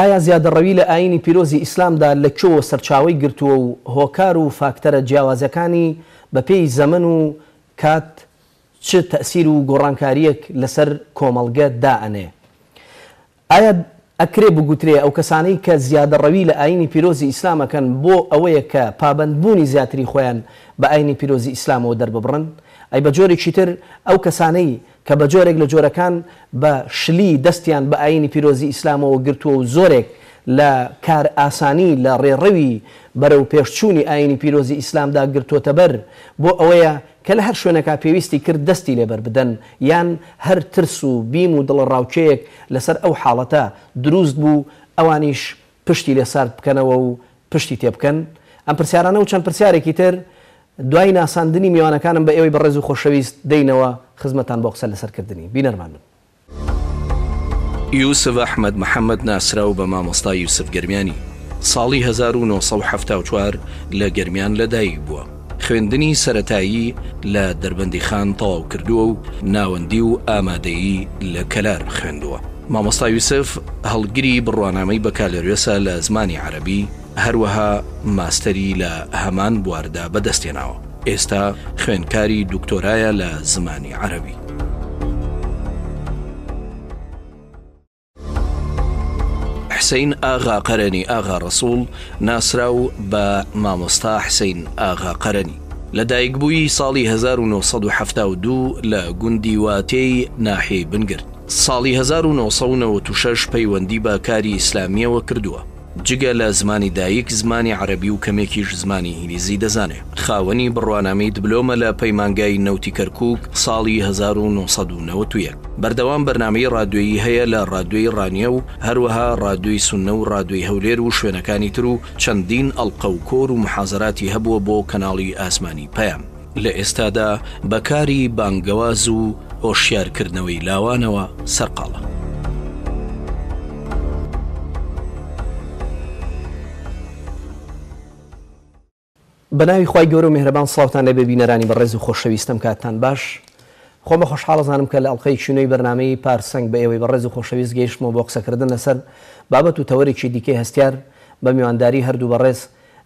ئایا زیادەڕەوی لە ئاینی پیرۆزی ئیسلامدا لە کۆ سەرچاوی گرتووە و هۆکار و فاکتەرە جیاوازەکانی بە پێی زەمن و کات چ تەسیر و گۆڕانکاریەک لەسەر کۆمەڵگە دائەنێ ئایا ئەکرێ بگوترێ ئەو کەسانەی کە زیادەڕەوی لە ئاینی پیرۆزی ئیسلامەکەن بۆ ئەوەیە کە پابندبوونی زیاتری خۆیان بە ئاینی پیرۆزی ئیسلامەوە دەرببڕن ئەی بە جۆری چیتر ئەو کەسانەی کە بە جۆرێک لە جۆرەکان بە شلی دەستیان بە ئاینی پیرۆزی ئیسلامەوە گرتووە و زۆرێک لە کار ئاسانی لە ڕێڕەوی بەرەو پێشچوونی ئاینی پیرۆزی ئیسلامدا گرتوۆتە بەر بۆ ئەوەیە کە لە هەر شوێنەکە پێویستی کرد دەستی لێبەر بدەن یان هەر ترس و بیم و دڵڕاوچەیەک لەسەر ئەو حاڵەتە دروست بوو ئەوانیش پشتی لێ سارد بکەنەوە و پشتی تێبکەن ئەم پرسیارانە و چەند پرسیارێکی تر دوای ناساندنی میوانەکانم بە ئێوەی بەڕێز و خۆشەویست دەینەوە خزمەتان بۆ قسە لەسەرکردنی بینەرمانن. یوسف ئەحمد محەممەد ناسرا و بە مامۆستا یوسف گررمانی ساڵی 1970 لە گررمیان لەدایک بووە. خوێندنی سەتایی لە دەربەندی خان تەواو کردووە و ناوەندی و ئامادەیی لە کەلار خوێندووە. مامۆستا یوسف هەڵگیری بڕوانامەی بەکالەروێسە لە زمانی عربی هەروەها ماستەری لە هەمان بواردا بەدەستێناوە ئێستا خوێنکاری دکتۆرایە لە زمانی عەربی حسین ئاغا قەرەنی ئاغا ڕسوول ناسرا و بە مامۆستا حسین ئاغا قەرەنی لە دایکبووی ساڵی 1972 لە گوندی واتەی ناحێ بنگرت ساڵی 1996 پەیوەندی بە کاری ئیسلامیەوە کردووە جگە لە زمانی دایک زمانی عربی و کەمێکیش زمانی هینیزی دەزانێت خاوەنی بڕوانامی دبلۆمە لە پەیمانگای نەوتی کەرکک ساڵی 1992 بەردەوام بەرنمەی ڕادویی هەیە لە ڕادوی ڕانیە و هەروەها ڕادوی سونە و ڕادوی هەولێر و شوێنەکانی تر و چەندین ئەڵلقە و کۆر و محازراتی هەبووە بۆ کەناڵی ئاسمانی پەیام لە ئێستادا بەکاری بانگەواز و هۆشیارکردنەوەی لاوانەوە سەرقاڵە. بەناوی خی گەورە و مهرەبان ساوتان لە ببینەرانی بە ڕێز و خۆشەویستم کاتتان باش خۆمە خۆشحاڵزانم کە لە ئەڵلقەی چینەی بەنامەی پارسەنگ بە ئێوەی بە ڕێز و خۆشەویست گەیشتمەوە بۆ قسەکردن لەسەر بابەت و تەوەێکی دیکەی هەستیار بە میوانداری هەردوو بە ڕێز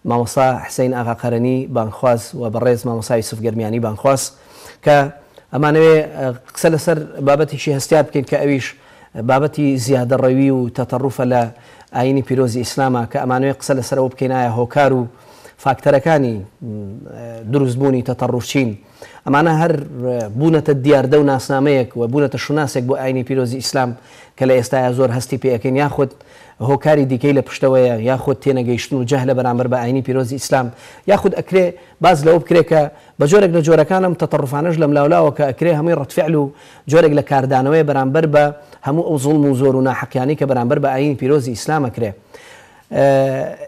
مامۆسا حسین ئاغاقەرەنی بانخواز و بە ڕێز مامۆساوی سف گەرمیانی بانخواست کە ئەمانەوێ قسە لەسەر بابەتیشی هەستیار بکەین کە ئەویش بابەتی زیادە ڕەوی و تەتەڕوفە لە ئاینی پیرۆزی ئیسلامە کە ئەمانوێ قسە لەسەرەوە بکەینایە هۆکار و فاکتەرەکانی دروستبوونی تەتەڕوشین ئەمانە هەر بوونەتە دیاردە و ناسنامەیەک و بوونەتە شوناسێک بۆ ئاینی پیرۆزی ئیسلام کە لە ئێستایا زۆر هەستی پێەکەن یاخود هۆکاری دیکەی لە پشتەوەیە یاخود تێنەگەیشتن و جەه لە بەرامبەر بە ئاینی پیرۆزی ئیسلام یاخود ئەکرێ باز لەوە بکرێت کە بە جۆرێک لە جۆرەکانم تەتەڕفانش لەم لاولاوە کە ئەکرێ هەمووی ڕەتفعل و جۆرێک لە کاردانەوەی بەرامبەر بە هەموو ئەو زڵم و زۆر و ناحەکیانی کە بەرامبەر بە ئاین پیرۆزی ئیسلامەکرێ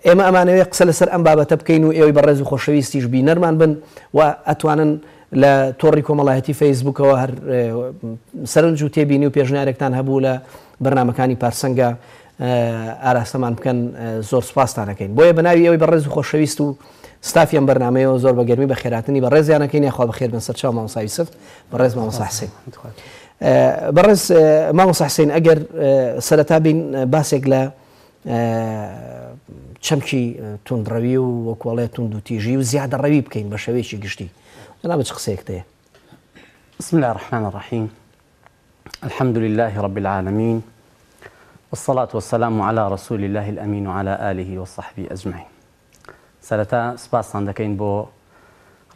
ئێمە ئەمانەوەی قسە لەسەر ئەم بابەتە بکەین و ئێوەی بەڕێز و خۆشەویستیش بی نەرمان بن و ئەتوانن لە تۆڕی کۆمەڵایەتی فەیسبوکەوە هەر سەرنج و تێبینی و پێژنیارێکتان هەبوو لە بەرنمەکانی پارسەنگە ئاراسەمان بکەن زۆر سپاسانەکەین بۆیە بەناوی ئەوەی بەڕێز و خۆشەویست و ستافیان بەنامەیەوە زۆر بە گەرمی بە خێراتنی بە ڕێزیانەکەین یاخوا بە خێر بن سەر چا مامساوی سف بە ڕێز مامەساحسین. بەڕێز مامەساحسین ئەگەر سەرەتا بین باسێک لە چەمکی تونندڕەوی و وەکوڵێت تونند و تیژی و زیادە ڕەوی بکەین بە شەوێکی گشتی بەنا بچ قسەیەکتەیە بسم الله الرحمن الرحيم الحمد لله رب العالمين والصلاة والسلام على رسول الله الأمين وعلى آله وصحبه أجمعين سەرەتا سپاسان دەکەین بۆ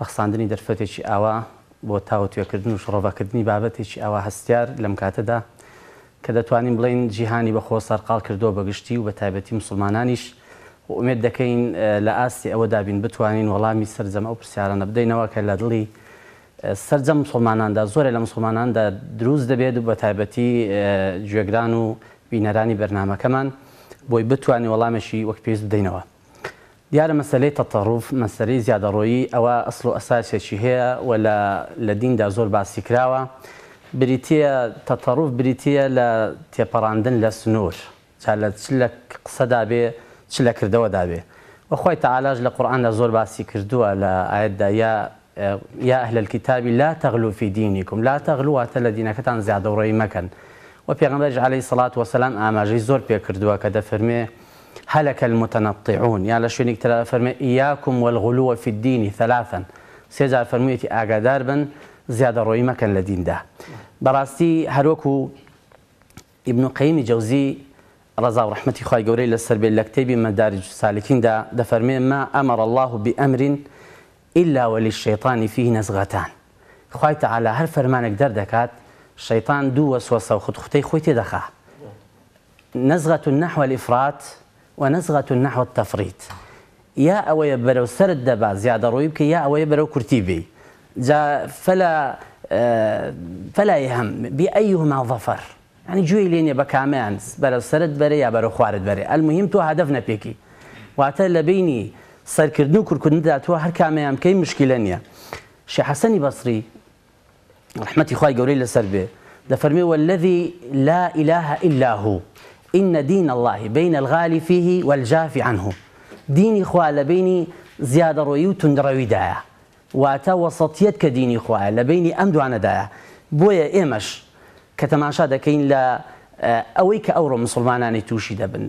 ڕخساندنی دەرفەتێکی ئاوا بۆ تاوتێکردن و شڕۆڤەکردنی بابەتێکی ئاوا هەستیار لەم کاتەدا کە دەتوانین بڵین جیهانی بە خۆ سەرقال کردو بەگشتی و بە تایبەتی مسلمانانیش ومێت دەکەین لە ئاستی ئەوە دابین بتوانین وەڵامی سرجەم ئەو پرسیارانە بدەینەوە کە لە دڵی سرجەم مسلماناندا زۆرە لە مسلماناندا دروست دەبێت و بە تایبەتی گوێگران و بینەرانی بەرنمەکەمان بۆی بتوانین وەڵامێکی وەک پێست بدەینەوە. دیارە مەسلەی تەتەڕوف مەسەری زیادەڕۆیی ئەوە ئەسل و ئەساسێکی هەیە و لە دیندا زۆر باسی کراوە. بريتيا تطروف بريتيا لا تي باراندن لا سنور لە تشلك قصدا بي تشلك ردوا دابي کردەوە دابێ وخۆی زور لە قورآاندا لا باسی يا يا اهل الكتاب لا تغلو في دينكم لا تغلو حتى الذين كتان زاد مەکەن مكان پێغمبەرج عليه الصلاه والسلام اما زۆر پێ بي كردوا دەفەرمێ فرمي هلك المتنطعون يا شوێنێک تەلا فرمي اياكم والغلو في الدين ثلاثا سيجعل فرميتي ئاگادار بن زیادە ڕۆی مەکەن لدین ده بەڕاستی هروکو ابن قیم جوزی رضا و ڕحمەتی خی لسر لە سربێ لە کتێبی مەدارج ده دەفەرمێ ما امر الله امر إلا وللشيطان فيه نزغتان خوایتە على هل فرمانك دەردەکات الشيطان دو وسوسه و خوتي خۆی تێدەخا نزغة نحو الإفراط ونزغة نحو التفريط يا أوي بەرەو سرت زيادة رويبك يا بکە یا ئەوەیە فلا آه، فلا يهم بأيهما ظفر يعني جوی لێنێ بە کامیان بەرە سرت بەرە یا بەرە خوارد بەرێ ئەلمهم تۆ هەدەف نەپێکی واتە لە بینی سەرکردن و کورکردندا تۆ هەر مشكلة نيا شي حسن شێحەسەنی رحمتي رحمەتی قولي لي لەسەر بێ دەفەرمی والذي لا إله إلا هو إن دين الله بين الغالي فيه والجافي عنه ديني خوا بيني زياده رويوت ڕۆیی واتە وەسەتیت کە دینی خۆە لە بینی ئەم دوانەدایە بۆیە ئێمەش کە لا آه، اويك لە ئەوەی کە توشي مسلمانانی تووشی دەبن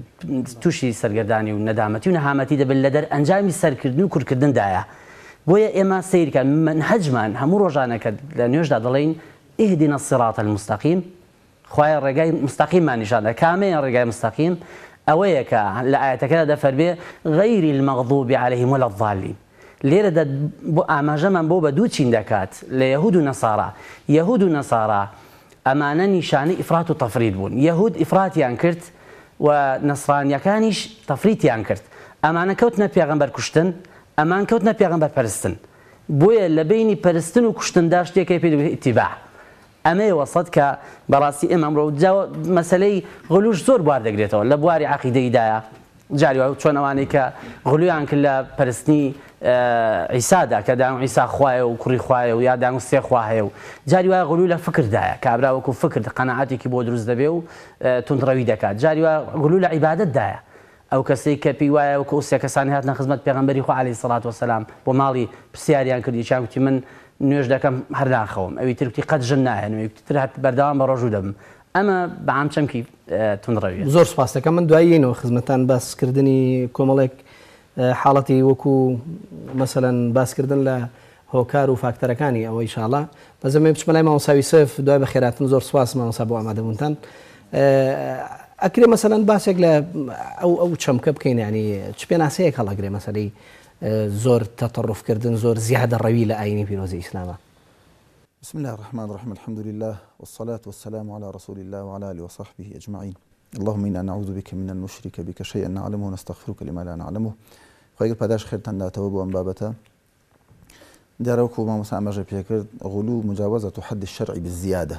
تووشی سەرگردانی و نەدامەتی و نەهامەتی دەبن لە دەر ئەنجامی سەرکردن و کورکردندایە بۆیە ئێمە سیرکە من حەجمان هەموو ڕۆژانەکە لە نوێژدا اهدنا الصراط المستقيم خويا خخوای مستقيم ما کامەیە كامل مستەقیم مستقيم اويك لا ئاەتەکەدا دەفەربێ غەیری غير المغضوب عليهم ولا الضالين لێرەدا بۆ ئاماژەمان بۆ بە دوو چین دەکات لە یەهود و نەسارا یەهود و نەسارا ئەمانە نیشانە ئیفرات و تەفرید بوون یەهود ئیفراتیان کرد و نەسرانیەکانیش تەفریتیان کرد ئەمانە کەوتنە پێغمبەر کوشتن ئەمان کەوتنە پێغمبەر پەرستن بۆیە لە بینی پەرستن و کوشتندا شتێکی پێ ئیتیبا ئەمەی وەسەد کە بەڕاستی ئێمەمڕۆ مەسلەی غلوش زۆر بوار دەگرێتەوە لە بواری عقیدەیدایە جاریوە چۆنەوانی کە غلویان کرد لە پەرستنی ئیسادا کە دام ئیسا خوایە و کوڕی خوایە و یا دام سێ خواهەیە و جاری وایە غلو لە فکردایە کابراوەکو فکر قەنەعاتێکی بۆ دروست دەبێ و تونڕەوی دەکات جاری وایە غلو لە عیباەتدایە ئەو کەسی کە پێی وایە و کەوسێ کەسانی هاتنە خزمەت پێغمبەری خو علی سڵات وسلام بۆ ماڵی پرسیاریان کردی چاوتی من نوێژ دەکەم هەرداخەوم ئەوی ترکی قەت ژن نایەنوەیتی تر هەت بەرداوام بە ڕۆژوو دەبم ئەمە بەعام چەمکی تونڕەوی زۆر سپاس دەکەم من دواییەوە خزمەتان باسکردنی کۆمەڵێک آه، حالتي وكو مثلا حاڵەتی وەکو مثلەن باسکردن لە هۆکار و فاکتەرەکانی ئەوە ئیشاڵە ما بچمە لای ما سف دوای بە بخيرات نزور سواس اكري مثلا ئامادەبوونتان ئەکرێ او او لە كب ئەو يعني بکەین ینی چ پێناسەیەک مثلا آه، زور زۆر كردن زور زياده ڕەوی لە في پیرۆزی اسلامه بسم الله الرحمن الرحيم الحمد لله والصلاة والسلام على رسول الله وعلى آله وصحبه أجمعين اللهم إنا نعوذ بك من المشرك بك شيئا نعلمه ونستغفرك لما لا نعلمه خۆیگر پاداش خێرتەنداتەوە بۆ ئەم بابەتە دەرەوەکو مامۆسا ئەمەژە پێکرد غولو و مجاوازە و حەدی شەرعی بزیادە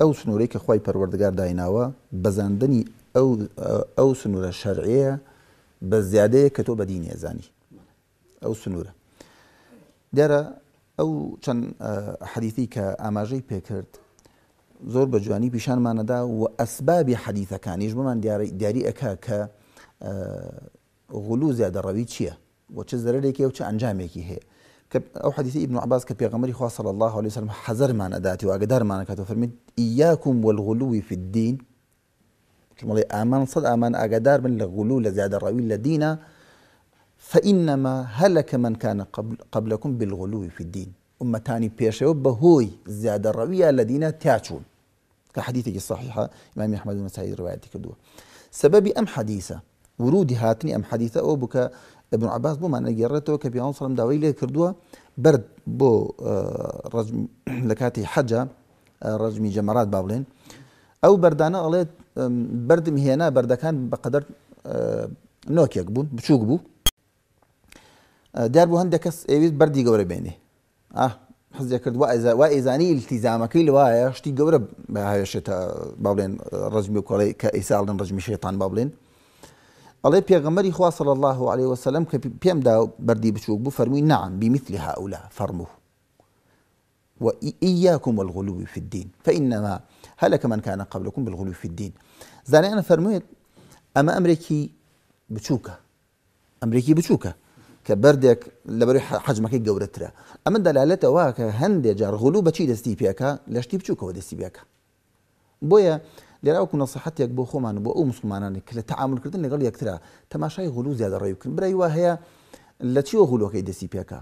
ئەو سنوورەی کە خی پەروەردگار دایناوە بەزاندنی ئەو سنوورە شەرعەیە بە زیادەیە کە تۆ بەدی نێزانی ئەو سنوورە دیارە ئەو چەند حەدیثی کە ئاماژەی پێکرد زۆر بە جوانی پیشانمانەدا و ئەسبابی حەدیثەکانیش بمان دیاری ئەکا کە غلو زیادەڕەوی چییە بۆ چه زەرێکی و چه ئەنجامێکی هەیە او حدیثی ابن عباس کە پێغەمەری خواه صلی الله عليه وسلم حەزەرمان ئەداتی و ئاگدارمانە کاتەوە فەرمید ئیاکم والغلوی في الدین كما ئامان امان صد امان بن من الغلو لە زیادەڕەوی لە فإنما هلك من كان قبل قبلكم بالغلو في الدين أمتاني بيشيو بهوي زيادة روية الذين تاتون كحديثك الصحيحة إمام أحمد بن سعيد رواية كدوه سبب أم حديثة ورودي هاتني ام حديثه او بك ابن عباس بو معنى جرته وكبي عمر صلى الله عليه كردوا برد بو آه، رجم لكاتي حجه آه، رجمي جمرات بابلين او بردانا الله برد مهينا برد كان بقدر آه، نوك يقبون بشوك بو دار بو هندك ايز بردي غوري بيني اه حزي كرد وايزا واذاني التزامك اللي واه اشتي غوري بهاي الشتاء بابلين رجمي وكاي كايسال رجمي شيطان بابلين الله پێغەمەری خوا صل الله عليه وسلم كي کە دا بردي بشوك بو فرمي نعم بمثل هؤلاء فەرموه وإياكم والغلو في الدين فإنما هلك من كان قبلكم بالغلو في الدين زاني أنا فرميت أما أمريكي بچووکە ئەمریکی بچووکە کە بردێک حجمك الجورة ترى أما دەلالەتەوە کە هەندێک جار غلو بەچی دەستی پێکە لەشتی بچووکەوە دەستی پێکە بۆیە لێراوەکو نەسەحەتێک بۆ خۆمان بۆ ئەو مسلمانانی کە لە تعاملکردن لەگەڵ یەکترا تەماشای غولو زیادە ڕێوکن برای وا هەیە لە چیوە غولۆکەی دەسی پێکە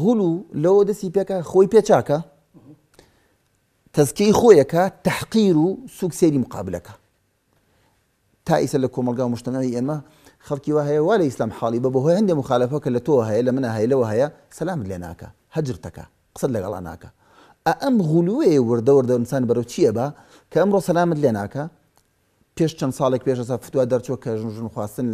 غولو لەوە دەسی پێکە خۆی پێچاکە تەزکەی خۆیەکە تحقیر و سوکسێری مقابلەکە تا ئیسە لە کۆمەلگا مشتەنەوەی ئێمە خەڵکی وا هەیە وا لە ئیسلام حاڵی بە بەهۆی هەندێک مخالەفە کە لە تۆ هەیە لە منە هەیە لەوە هەیە سەلامت لێ ناکە هەجرتەکە قسەت لەگەڵا ناکە ئەم غولوێ وردە وردە ئینسان بەرەو چییە بە کە ئەمڕۆ سەلامت لێ ناکە پێش چەند ساڵێک پێش ئەسا فتووا دەرچوە کە ژنژون خواستن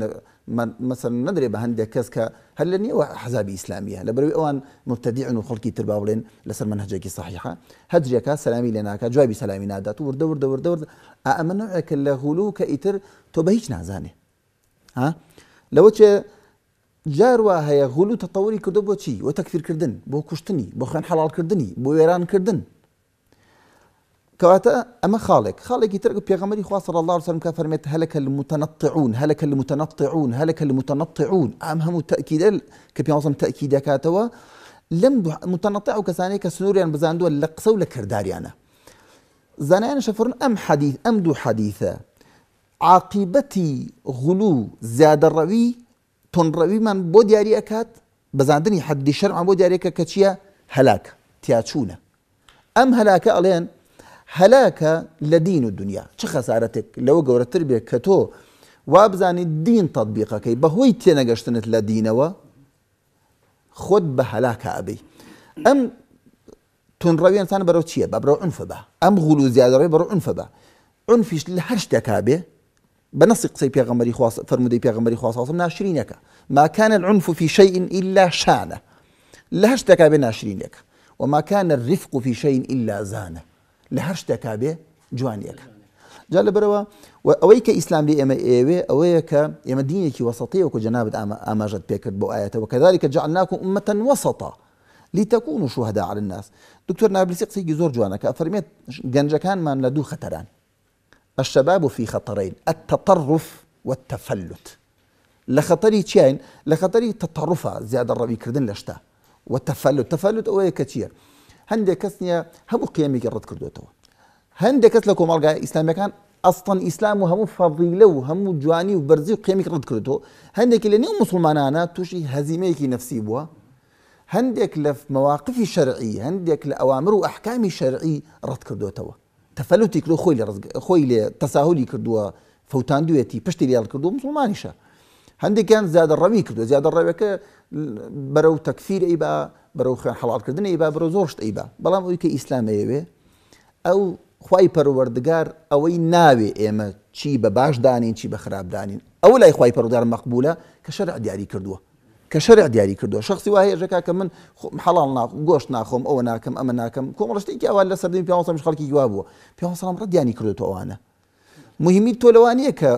مەسەر نەدرێ بە هەندێک کەس کە هەر لە نیەوە حەزابی ئیسلامیە لە بەروی ئەوان مبتدیعن و خەڵکی تربا بڵێن لەسەر منهجێکی صحیحە هەجرێکە سەلامی لێ ناکە جوابی سەلامی نادات و وردە وردە وردە ورد ئەمە نوعێکە لە غولو کە ئیتر تۆ بە هیچ نازانێ ها لەوە چێ جاروا هەیە غولو تەتەوری کردو بۆ چی وە تەکفیرکردن بۆ کوشتنی بۆ خوێن حەڵالکردنی بۆ وێرانکردن کەواتە خالق خاڵێک خاڵێکی ترگە پێغەمەری صلى الله سرم کا فەرمێت هەلەکە المتەنەتعون هەلەکە المتەنەتعون هەلەکە المتەنەتعون ئەم هەموو تەکیدە کە تاكيد كاتوا لم لەم كسانيك سنوريا کەسانەیە کە سنووریان بزاندووە لە قسە و لە کردداریانە زانایان شەفرن ئەم حەدیث ئەم دوو حەدیثە عاقیبەتی غلو زیادەڕەوی تۆنڕەویمان بۆ دیاری ئەکات بەزاندنی حەدی شەرمان بۆ دیارێکە کە چییە هلاك تياتشونا ام هلاك الين هلاك لدين الدنيا و دنیا چه خەسارەتێک لەوە گەورەتر بێ کە تۆ وابزانی دین تطببیقەکەی بەهۆی تێنەگەشتنت لە دینەوە خۆت بە هەلاکە ئەبی ئەم تونڕەویانسان بەرەو چییە بە بەرەو ئەنف بە ئەم غول و زیادڕێ بەڕۆ ئەنف بە ئەنفیش لە هەر شتێکا بيغمري خواص فرمودي بيغمري خواص صلى ناشرينك ما كان العنف في شيء إلا شانه لهشتك بناشرينك وما كان الرفق في شيء إلا زانه لهرش هەر جوانيك بێ بروا وأويك إسلام بي إما إيه لێ ئێمە ئێوێ ئەوەیە کە ئێمە دینێکی وەسەتەیەکو جەنابەت ئاماژەت وكذلك جعلناكم أمة وسطة لتكونوا شهداء على الناس دكتور نابلسي قصي جزور زۆر جوانەکە فەرمێت گەنجەکانمان ما دوو خطران الشباب في خطرين التطرف والتفلت لخطري تشين لخطري تطرفة زيادة الربي كردن لشتا والتفلت تفلت أويك كتير هندي كسنيا هم قيامي جرد كردوتو هندي كسلا كومالغا اسلامي كان اصلا اسلام هم فضيله وهم جواني وبرزي قيامي جرد كردوتو هندي كلا نيو مسلمانا توشي هزيمه كي نفسي بوا هندك لف مواقف شرعي هندك لأوامر وأحكام شرعي رد كردو توا تفلتي كلو خوي لرزق خوي لتساهلي كردو فوتان دويتي بشتي ليال كردو مسلمانيشه هەندێکیان زیادە ڕەوی کردو زیادە ڕێوەکە بەرەو تەکفیر ئەی با بەرەو حڵاتکردنی با بەرەو زۆر شتەی با بەڵام ئەوی کە ئیسلامەیەوێ ئەو خی پەروەردگار ئەوەی ناوێ ئێمە چی بە باشدانین چی بە خراپدانین ئەو لای خی پەرودار مەقبولە کە شەرع دیاری کردووە کە شەرع دیاری کردووە شخصی وایە ژەکە کە من حڵال گۆشت ناخۆم ئەوە ناکەم ئەمە ناکەم کۆمەڵشتێکی ئەوان لە سەردین پێ خەڵکی گووا بووە پێ ساڵام ڕەت دیانی کردو ئەوانە مهمی تۆلەوانیە کە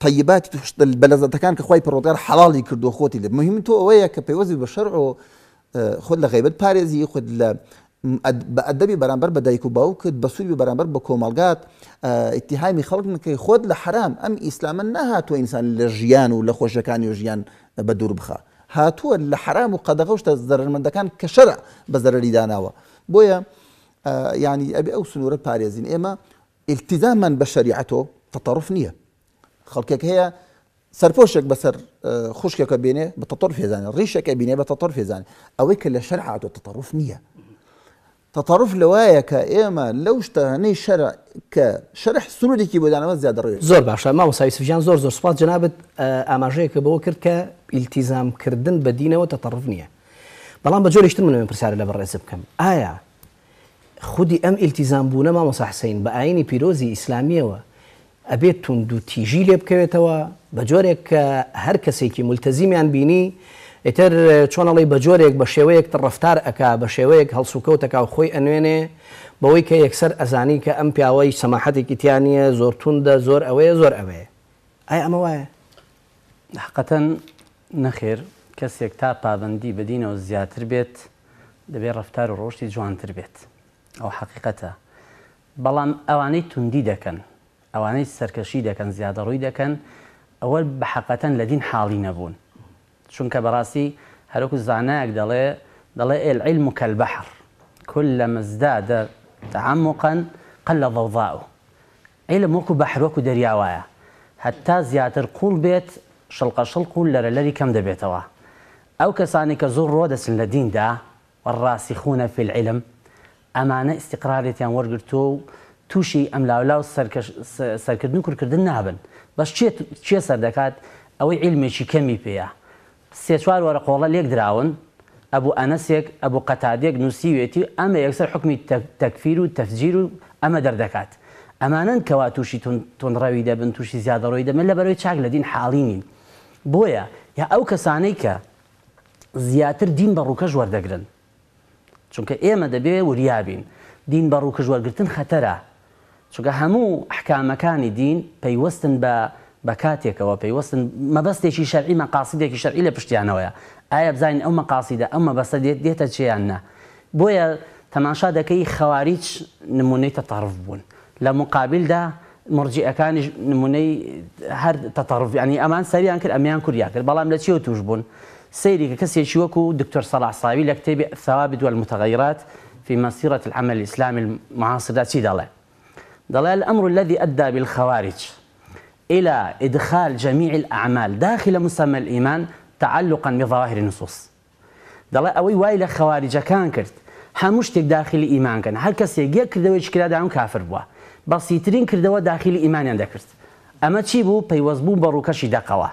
طيبات توش البلد ذاتك كان كخوي بروتير حلال يكردو خوتي لب مهم تو ويا كبيوزي بشرع آه، خود لغيبة باريزي خود ل بأدبي برانبر بدايكو باوك بسوري برانبر بكومالغات آه، اتهامي خلق كي خود لحرام ام اسلاما نها تو انسان لجيان ولخوش كان يجيان بدور بخا هاتو الحرام وقدغوش تزرر من دكان كشرع بزرر داناوا بويا آه، يعني ابي او سنورة باريزين اما التزاما بشريعته تطرف نيه خلقك هي سرپوشك بسر آه، خوشك كابينه بتطرف في زاني ريشك كابينه بتطرف في زاني او كل شرعه تطرف نيه تطرف لوايك ايما لو اشتهني شرع كشرح سنودي كي بودانا ما زياده رؤيه زور باشا ما وصايس في جان زور زور سبات جناب آه، اماجيك بوكر التزام كردن بدينه وتطرف نيه بلان بجول اشتم من برسال لا برئيس بكم ايا خدي ام التزام بونا ما مصح حسين بعيني بيروزي اسلاميه ئەبێت تونند و تیژی لێ بکەوێتەوە بە جۆرێک کە هەر کەسێکی ملتەزیمیان بینی ئیتر چۆنەڵی بە جۆرێک بە شێوەیەک ڕفتار ئەک بە شێوەیەک هەڵسوکەوتەکە خۆی ئەنوێنێ بەوەی کە یەکسەر ئەزانی کە ئەم پیاوەی سەماحەتێکی تیانە زۆر توندە زۆر ئەوەیە زۆر ئەوەیە ئایا ئەمە وایە حقەتەن نەخێر کەسێک تا پابندی بەدینەوە زیاتر بێت دەبێت ڕفتار و ڕۆشتی جوانتر بێت ئەو حقیقەتە بەڵام ئەوانەی توندی دەکەن ئەوانەی سەرکەشی دەکەن زیادە ڕووی دەکەن ئەوە حالی نبون چون حاڵی براسی چونکە بەڕاستی هەروکو زانایك دەڵێ علم العلم كالبحر كلما ازداد تعمقا قل ضوضاؤه علم دریا بەحر وەکو دەریاوایە هەتا بیت شلق شلق شڵقە شڵق لری کم دبیت کەم او کسانی کەسانی زور زۆر ڕۆدەسن دا دیندا والراسخون في العلم امانه استقرارتیان ورگرتو تووشی ئەم لاولااو سەرکردن و کورکردن نابن بەس چێ سەر دەکات ئەوەی علمێکی کەمی پێەیە سێ چوار وەرە قۆڵە لێک دراون ئەبوو ئەنەسێک ئەبوو قەتادێک نووسیوێتی ئەمە یەکسەر حکمی تەکفیر و تەفجیر و ئەمە دەردەکات ئەمانەن کەوا تووشی تونڕەوی دەبن تووشی زیادەڕۆی دەبن لە بەرەوەی چاک لە دین حاڵی نین بۆیە یا ئەو کەسانەی کە زیاتر دین بە ڕووکەش وەردەگرن چونکە ئێمە دەبێ وریابین دین بە ڕووکەش وەرگتن خەتەرە چگە هەموو حکامەکانی دین پەیوەستن بە بە کاتێکەوە ما مەبەستێکی شەرعی مەقاسیدێکی شەرعی لە پشتیانەوەە ئایا بزانین ئەو مەقاسیدا ئەو مەبەستە دێت دێتە چیاننا بۆیە تەماشا دەکەی خەواریچ نمونەی تەتەڕف بوون لە مقابلدا مرجیەکانیش نمونەی هەر تەتەڕف ینی ئەمان سەریان کرد ئەمیان کوریان کرد بەڵام لە چی ملا شيو توجبون کە کەسێکی شوكو دكتور صلاح لە کتێبی الثوابت والمتغيرات في مسيرة العمل الإسلامي المعاصر سيد الله ضلال الأمر الذي أدى بالخوارج إلى إدخال جميع الأعمال داخل مسمى الإيمان تعلقا بظواهر النصوص دڵێ ئەوەی وای لە خەواریجەکان کرد هەموو شتێک داخلی ئیمانکەن هەر کەسێک یەک کردەوەی چکرادان کافر بووە بەسیترین کردەوە داخلی داخل دەکرد ئەمە چی بوو پەیوەست بوو بە ڕووکەشی دەقەوە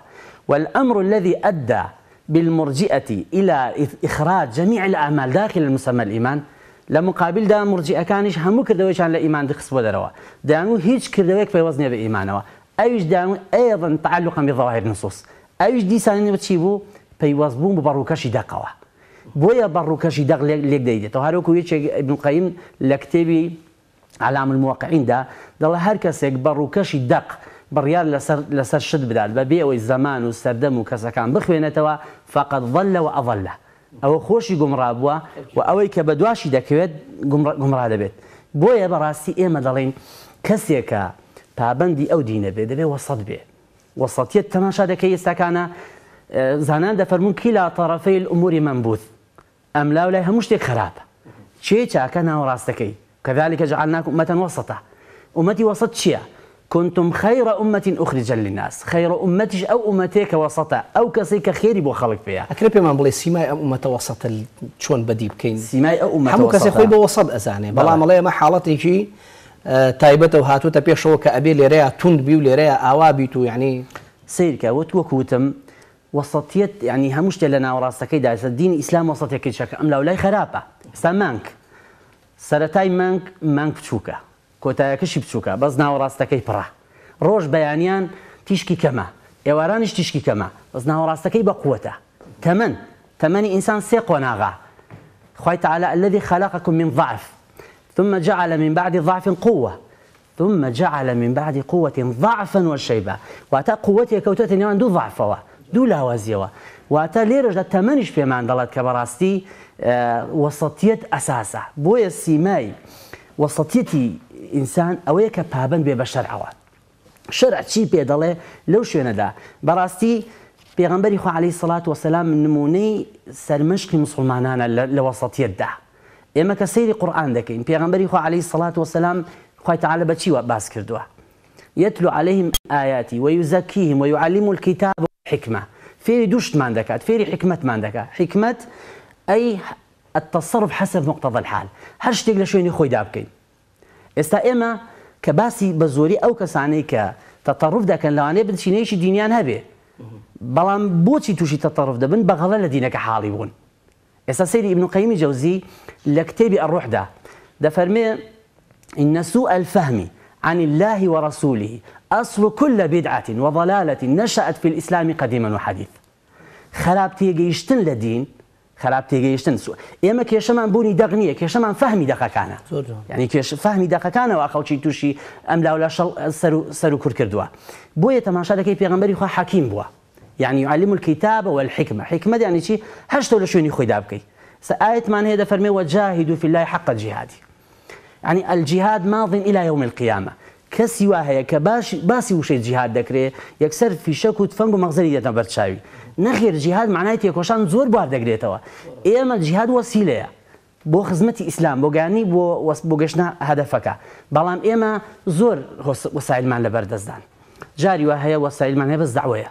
والأمر الذي أدى بالمرجئة إلى إخراج جميع الأعمال داخل المسمى الإيمان لمقابل دا مرجئ كانش همو كردوي شان لايمان دي خصبو دروا دانو هيج كردوي في وزنه بايمانه ايش دانو ايضا تعلقا بظواهر النصوص ايش دي سان نوتشيبو في وزبو مباروكاش داقوا بويا باروكاش داق ليك ديدي تو هاروكو هيج ابن القيم لكتبي علام المواقعين دا دالا هركسك باروكاش داق بريال لسر لسر شد بدال ببيع الزمان والسردم وكذا كان بخوينته فقد ظل واظله او خوشی گمراه بوا و اوی که بدواشی دواشی گمراه دبید بوی بۆیە بەڕاستی ئێمە کسی که پابندی ئەو دینە بێ دەبێ وەسەد بێ وەسەتیت تەماشا دەکەی ئێستاکانە زانان دەفەرمون کی لا طرفی ئوموری من بوت ئەم لاو لای خراب چی چاکا ناو راستکی کذالک جعلناک امتا وسطا امتی وسط چیه كنتم خير أمة أخرجا للناس خير أمتش أو أمتك وسطا أو كسيك خيري بو خلق فيها أكرب ما بلي سيماي أو أمة وسط شون بديب كين سيماي أو أمة وسط كسي خوي بوسط أزاني بلا ملايا ما حالتي شي آه، تایبەتە و هاتوتە پێشەوە کە ئەبێ لێرەیە تونند بی و لێرەیە ئاوا بیت يعني یعنی سیرکە وت وەکوتم وسطیت ینی يعني هەموو الدين يعني الإسلام ناوەڕاستەکەی داسە دین أم لا ولا خرابة لەولای خراپە ستا مانك مانك مانک کۆتایەکەشی بچووکە بەس ناوەڕاستەکەی پڕ ڕۆژ بەیانیان تیشکی کەمە ئێوارانیش تیشکی کەمە بەس ناوەڕاستەکەی بە قوتە تەمەن تەمەنی ئینسان سێ قۆناغا خی تعالى الذي خلقكم من ضعف ثم جعل من بعد ضعف قوة ثم جعل من بعد قوة ضعفا وشيبة واتا قوتي كوتات نيوان دو ضعفا دو وزيوا واتا ليرج تمنش في عند الله كبراستي آه، وسطية أساسا بويا السيماي وسطيتي انسان او يك بابن بێ بە شەرعەوە شەرع چی پێ دەڵێ لەو شوێنەدا بەڕاستی خو عليه سڵات والسلام نمونەی سەرمشکی مسلمانانە لە وەسەتیتدا اما کە قران قورآان دەکەین پێغمبەری خو عليه الصلاه والسلام خو تعالى بشي باس كردوا يتلو عليهم آياتي ويزكيهم ويعلم الكتاب والحكمة فيري دوشت ماندكات فيري حكمة ماندكات حكمة أي التصرف حسب مقتضى الحال هەر شتێک لە شوێنی خۆیدا بکەین ئێستا ئێمە کە باسی بە زۆری ئەو کەسانەی کە تەتەڕوف دەکەن نيشي بنشینەیەکی دینیان هەبێ بوتي توشي تطرف دا بن بغلا لە دینەکە بون استا سيدي ابن قيم قەیمی لكتاب الروح دا دا فرمي إن سوء الفهم عن الله ورسوله أصل كل بدعة وضلالة نشأت في الإسلام قديما وحديث خلاب يشتن لدين خراب تێگەیشتن سو بونی دغنیه ئێمە کێشەمان بوونی دەغ نییە کێشەمان فەهمی دەقەکانە ینی کێش فەهمی دەقەکانەوە خەڵکی تووشی ئەم سرو سەر و کورد کردووە بۆیە تەماشا دەکەی پێغمبەری خوا حەکیم بووە یعنی الكتاب کتابەوە حکمە حکمە یانی چی هەشتە لە شوێنی خۆیدا بکەیت سآيتمان هي دفرمي وجاهدوا في الله حق الجهاد يعني الجهاد ماض إلى يوم القيامة کەسی وا هەیە کە باش باسی وشەی جیهات دەکرێت یەکسەر فیشەک و تفەنگ و مەغزەری دەتە بەرچاوی نەخێر جیهاد معنای تێکۆشان زۆر بار دەگرێتەوە ئێمە جیهاد وەسیلەیە بۆ خزمەتی ئیسلام بۆگانی بۆ بۆ گەشتە هەدەفەکە بەڵام ئێمە زۆر وسایلمان لە بەردەستدان جاری وە هەیە وەسایلمان هەیە بەس داوەیە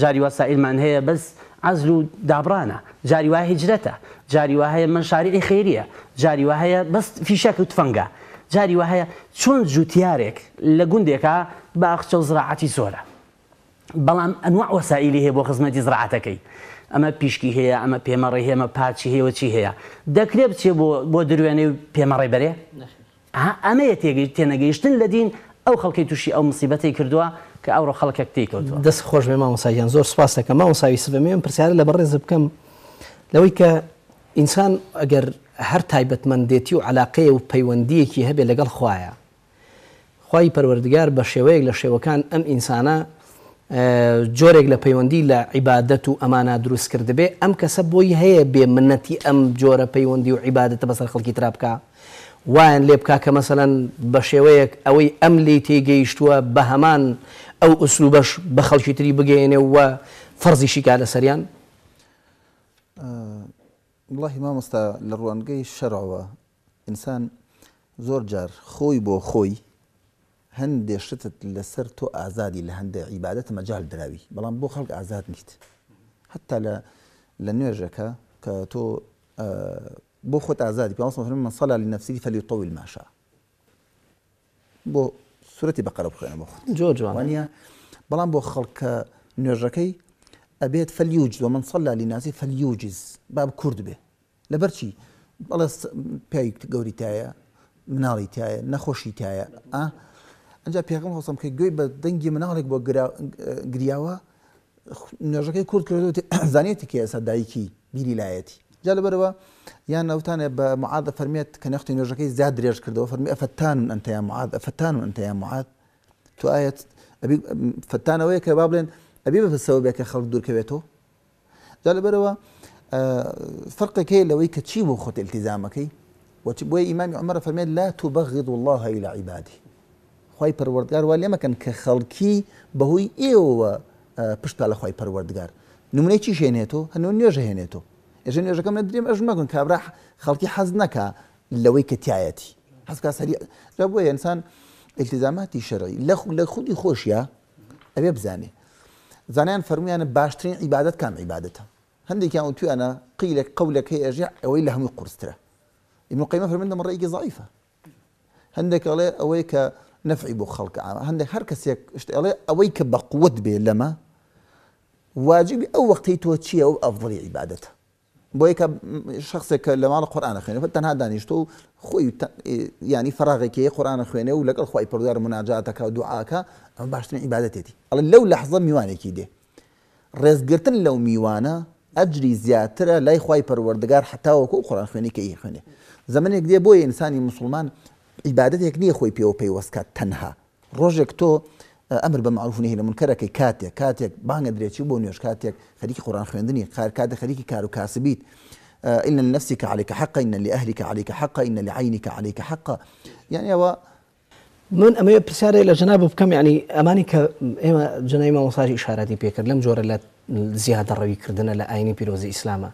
جاری وەسایلمان هەیە بەس عزل و دابرانە جاری وای هجرەتە جاری وهەیە من شاری خێریە جاری وهەیە بەست فیشەک و تفەنگە جاری وە هەیە چۆن جوتیارێک لە گوندێکە باخچە و زراعەتی زۆرە بەڵام ئەنوع وەسائلی هەیە بۆ خزمەتی زراعەتەکەی ئەمە پیشکی هەیە ئەمە پێمەڕی هێمە پاچی هێوە چی هەیە دەکرێ بچێ بۆ دروێنێ پێمەڕی بەرێ ئەمەیە تێگەی تێنەگەیشتن لە دین ئەو خەڵکی تووشی ئەو مسیبەتی کردووە کە ئەوڕۆ خەڵکێک تێککەوتوە دەست خۆش بێ ماوەساییان زۆر سپاس دەکەم ماوەساوی سبەمێن پرسیارە لە بەڕێز بکەم لەوەی کە ئینسان ئەگەر هەر تایبەتمەندێتی و علاقەیە و پەیوەندیەکی هەبێ لەگەڵ خویە خی پەروەردگار بە شێوەیەک لە شێوەکان ئەم ئینسانە جۆرێک لە پەیوەندی لە عیبادەت و ئەمانە دروست کردبێ ئەم کەسە بۆی هەیە بێ منەتی ئەم جۆرە پەیوەندی و عیبادەتە بەسەر خەڵکی ترا بکە وان لێ بک کە مەسەەن بە شێوەیەک ئەوەی ئەم لی تێگەیشتووە بە هەمان ئەو ئوسلوبەش بە خەڵکی تری بگەێنێ وە فەرزیشی کا لە سەریان والله ما مستا لروان لروانجي الشرع انسان زور جار خوي بو خوي هندي شتت لسرتو ازادي لهند عبادات مجال دراوي بلان بو خلق ازاد نيت حتى ل لنيرجكا كتو آه، بو خوت ازادي بي اصلا من صلى لنفسه فليطول ما شاء بو سورة بقرة بخير بو خوت جو جو بلان بو خلق نيرجكي فليوجز فەلیوج آه؟ و من سەلا لیناسی فەلیوجز باب کورد بێ لەبەرچی بەڵێ پێی تايا تایە مناڵی تایە نەخۆشی تایە ئەجا پێغم هەسم کە گوێی بە دەنگی مناڵێک بۆ گریاوە نوێژەکەی کورد کردوتی زانێتی کە ئێستا دایکی بیری لایەتی جا لەبەرەوە یان نەوتانێ بە معادە فەرمێت کە نەختی نوێژەکەی زیاد درێژ کردەوە فەرمی أنت يا معاد ئەفتان أنت يا معاد تو آية، أبي فتان کە با بڵێن ئەبی بەسەوە بێکە خەڵک دوورکەوێتەوە جا لەبەرەوە فرقك هي لو كتشي بو خت التزامك وتبو امام عمر فرمي لا تبغض الله الى عباده خوي پروردگار ولي ما كان كخلقي بهوي ايو پشت على خوي پروردگار نمونه چی شینیتو هنو نیو جهینیتو اجن یو جکم ندریم اجما كون كابرا خلقي حزنك لو كتياتي حسك سريع ربو انسان التزاماتي شرعي لخ لخودي خوشيا ابي بزاني زنان فرميان باشترين عبادت كان عبادتها هندي كان توي انا قيلك قولك هي ارجع او الا هم يقرستر ابن القيم فرمي من رايك ضعيفه هندك قال اويك نفع بو خلق عام هندك هركس يك اشتغل اويك بقوت بي لما واجبي او وقت هي توتشي او افضل عبادتها بۆ یکە شخصێکە لەماڵ قورآانە خوێنەوە تەنها دانیشتۆ و خۆی ینی فراغێکی قورآانە خوێنێ و لەگەڵ خی پردار مناجاتەکە و دوعاکە ئەم باشترین عیباەتێتی ئەڵ لەو لەحزە میوانێکی دێ ڕێزگرتن لەو میوانە ئەجری زیاترە لای خی پەروەردگار حتاوەکو و قڕان خوێنەکەی خوێنێ زمانێک دێ بۆ ئینسانی مسلمان عیباەتێک نییە خۆی پێوە پێی وەسکات تەنها ڕۆژێک تۆ امر ئەمر بە معروفنی لە منکەرەکەی کاتێک کاتێک بانگە درێتی بۆ نوێش کاتێک خەریکی قڕان خوێندنی قار کاتە خەریکی کار و کاسبیت آه، إن لنفسك عليك حق إن لأهلك عليك حق إن لعينك عليك حق يعني و من ئەمە پرسیارێک لە جناب بکەم ینی يعني ئەمانی کە ئێمە جنای مامۆساری ئشارەتی پێکرد لەم جۆرە لە زیادە ڕەویکردنە لە ئاینی پیرۆزی ئیسلامە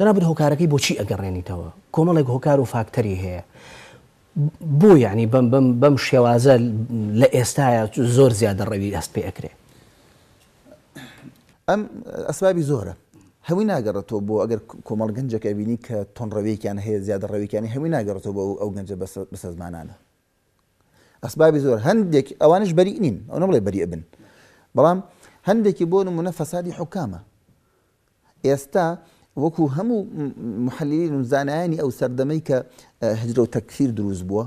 جناب هو هۆکارەکەی بۆچی ئەگەڕێنیتەوە کۆمەڵێک هۆکار و فاکتەری هەیە بۆ یعنی بم بم بەم شێوازە لە ئێستاە زۆر زیادە ڕەوی ئەست پێ ئەکرێ ئەم ئەسبابی زۆرە هەوی ناگەڕێتەوە بۆ ئەگەر کۆمەڵ گەنجەکە بینی کە تۆن ڕەویکیان هەیە زیادە ڕەویکانی هەوی ناگەڕێتەوە بۆ ئەو گەنجە بەسە زمانانە ئەسبابی زۆر هەندێک ئەوانش بەری نین ئەو نەڵێ بەری ئەبن بەڵام هەندێکی بۆ نمونە فەسادی حکامە ئێستا وەکو هەموو محلیلی نوزانانی ئەو سەردەمەی کە هجرە و تەکفیر دروست بووە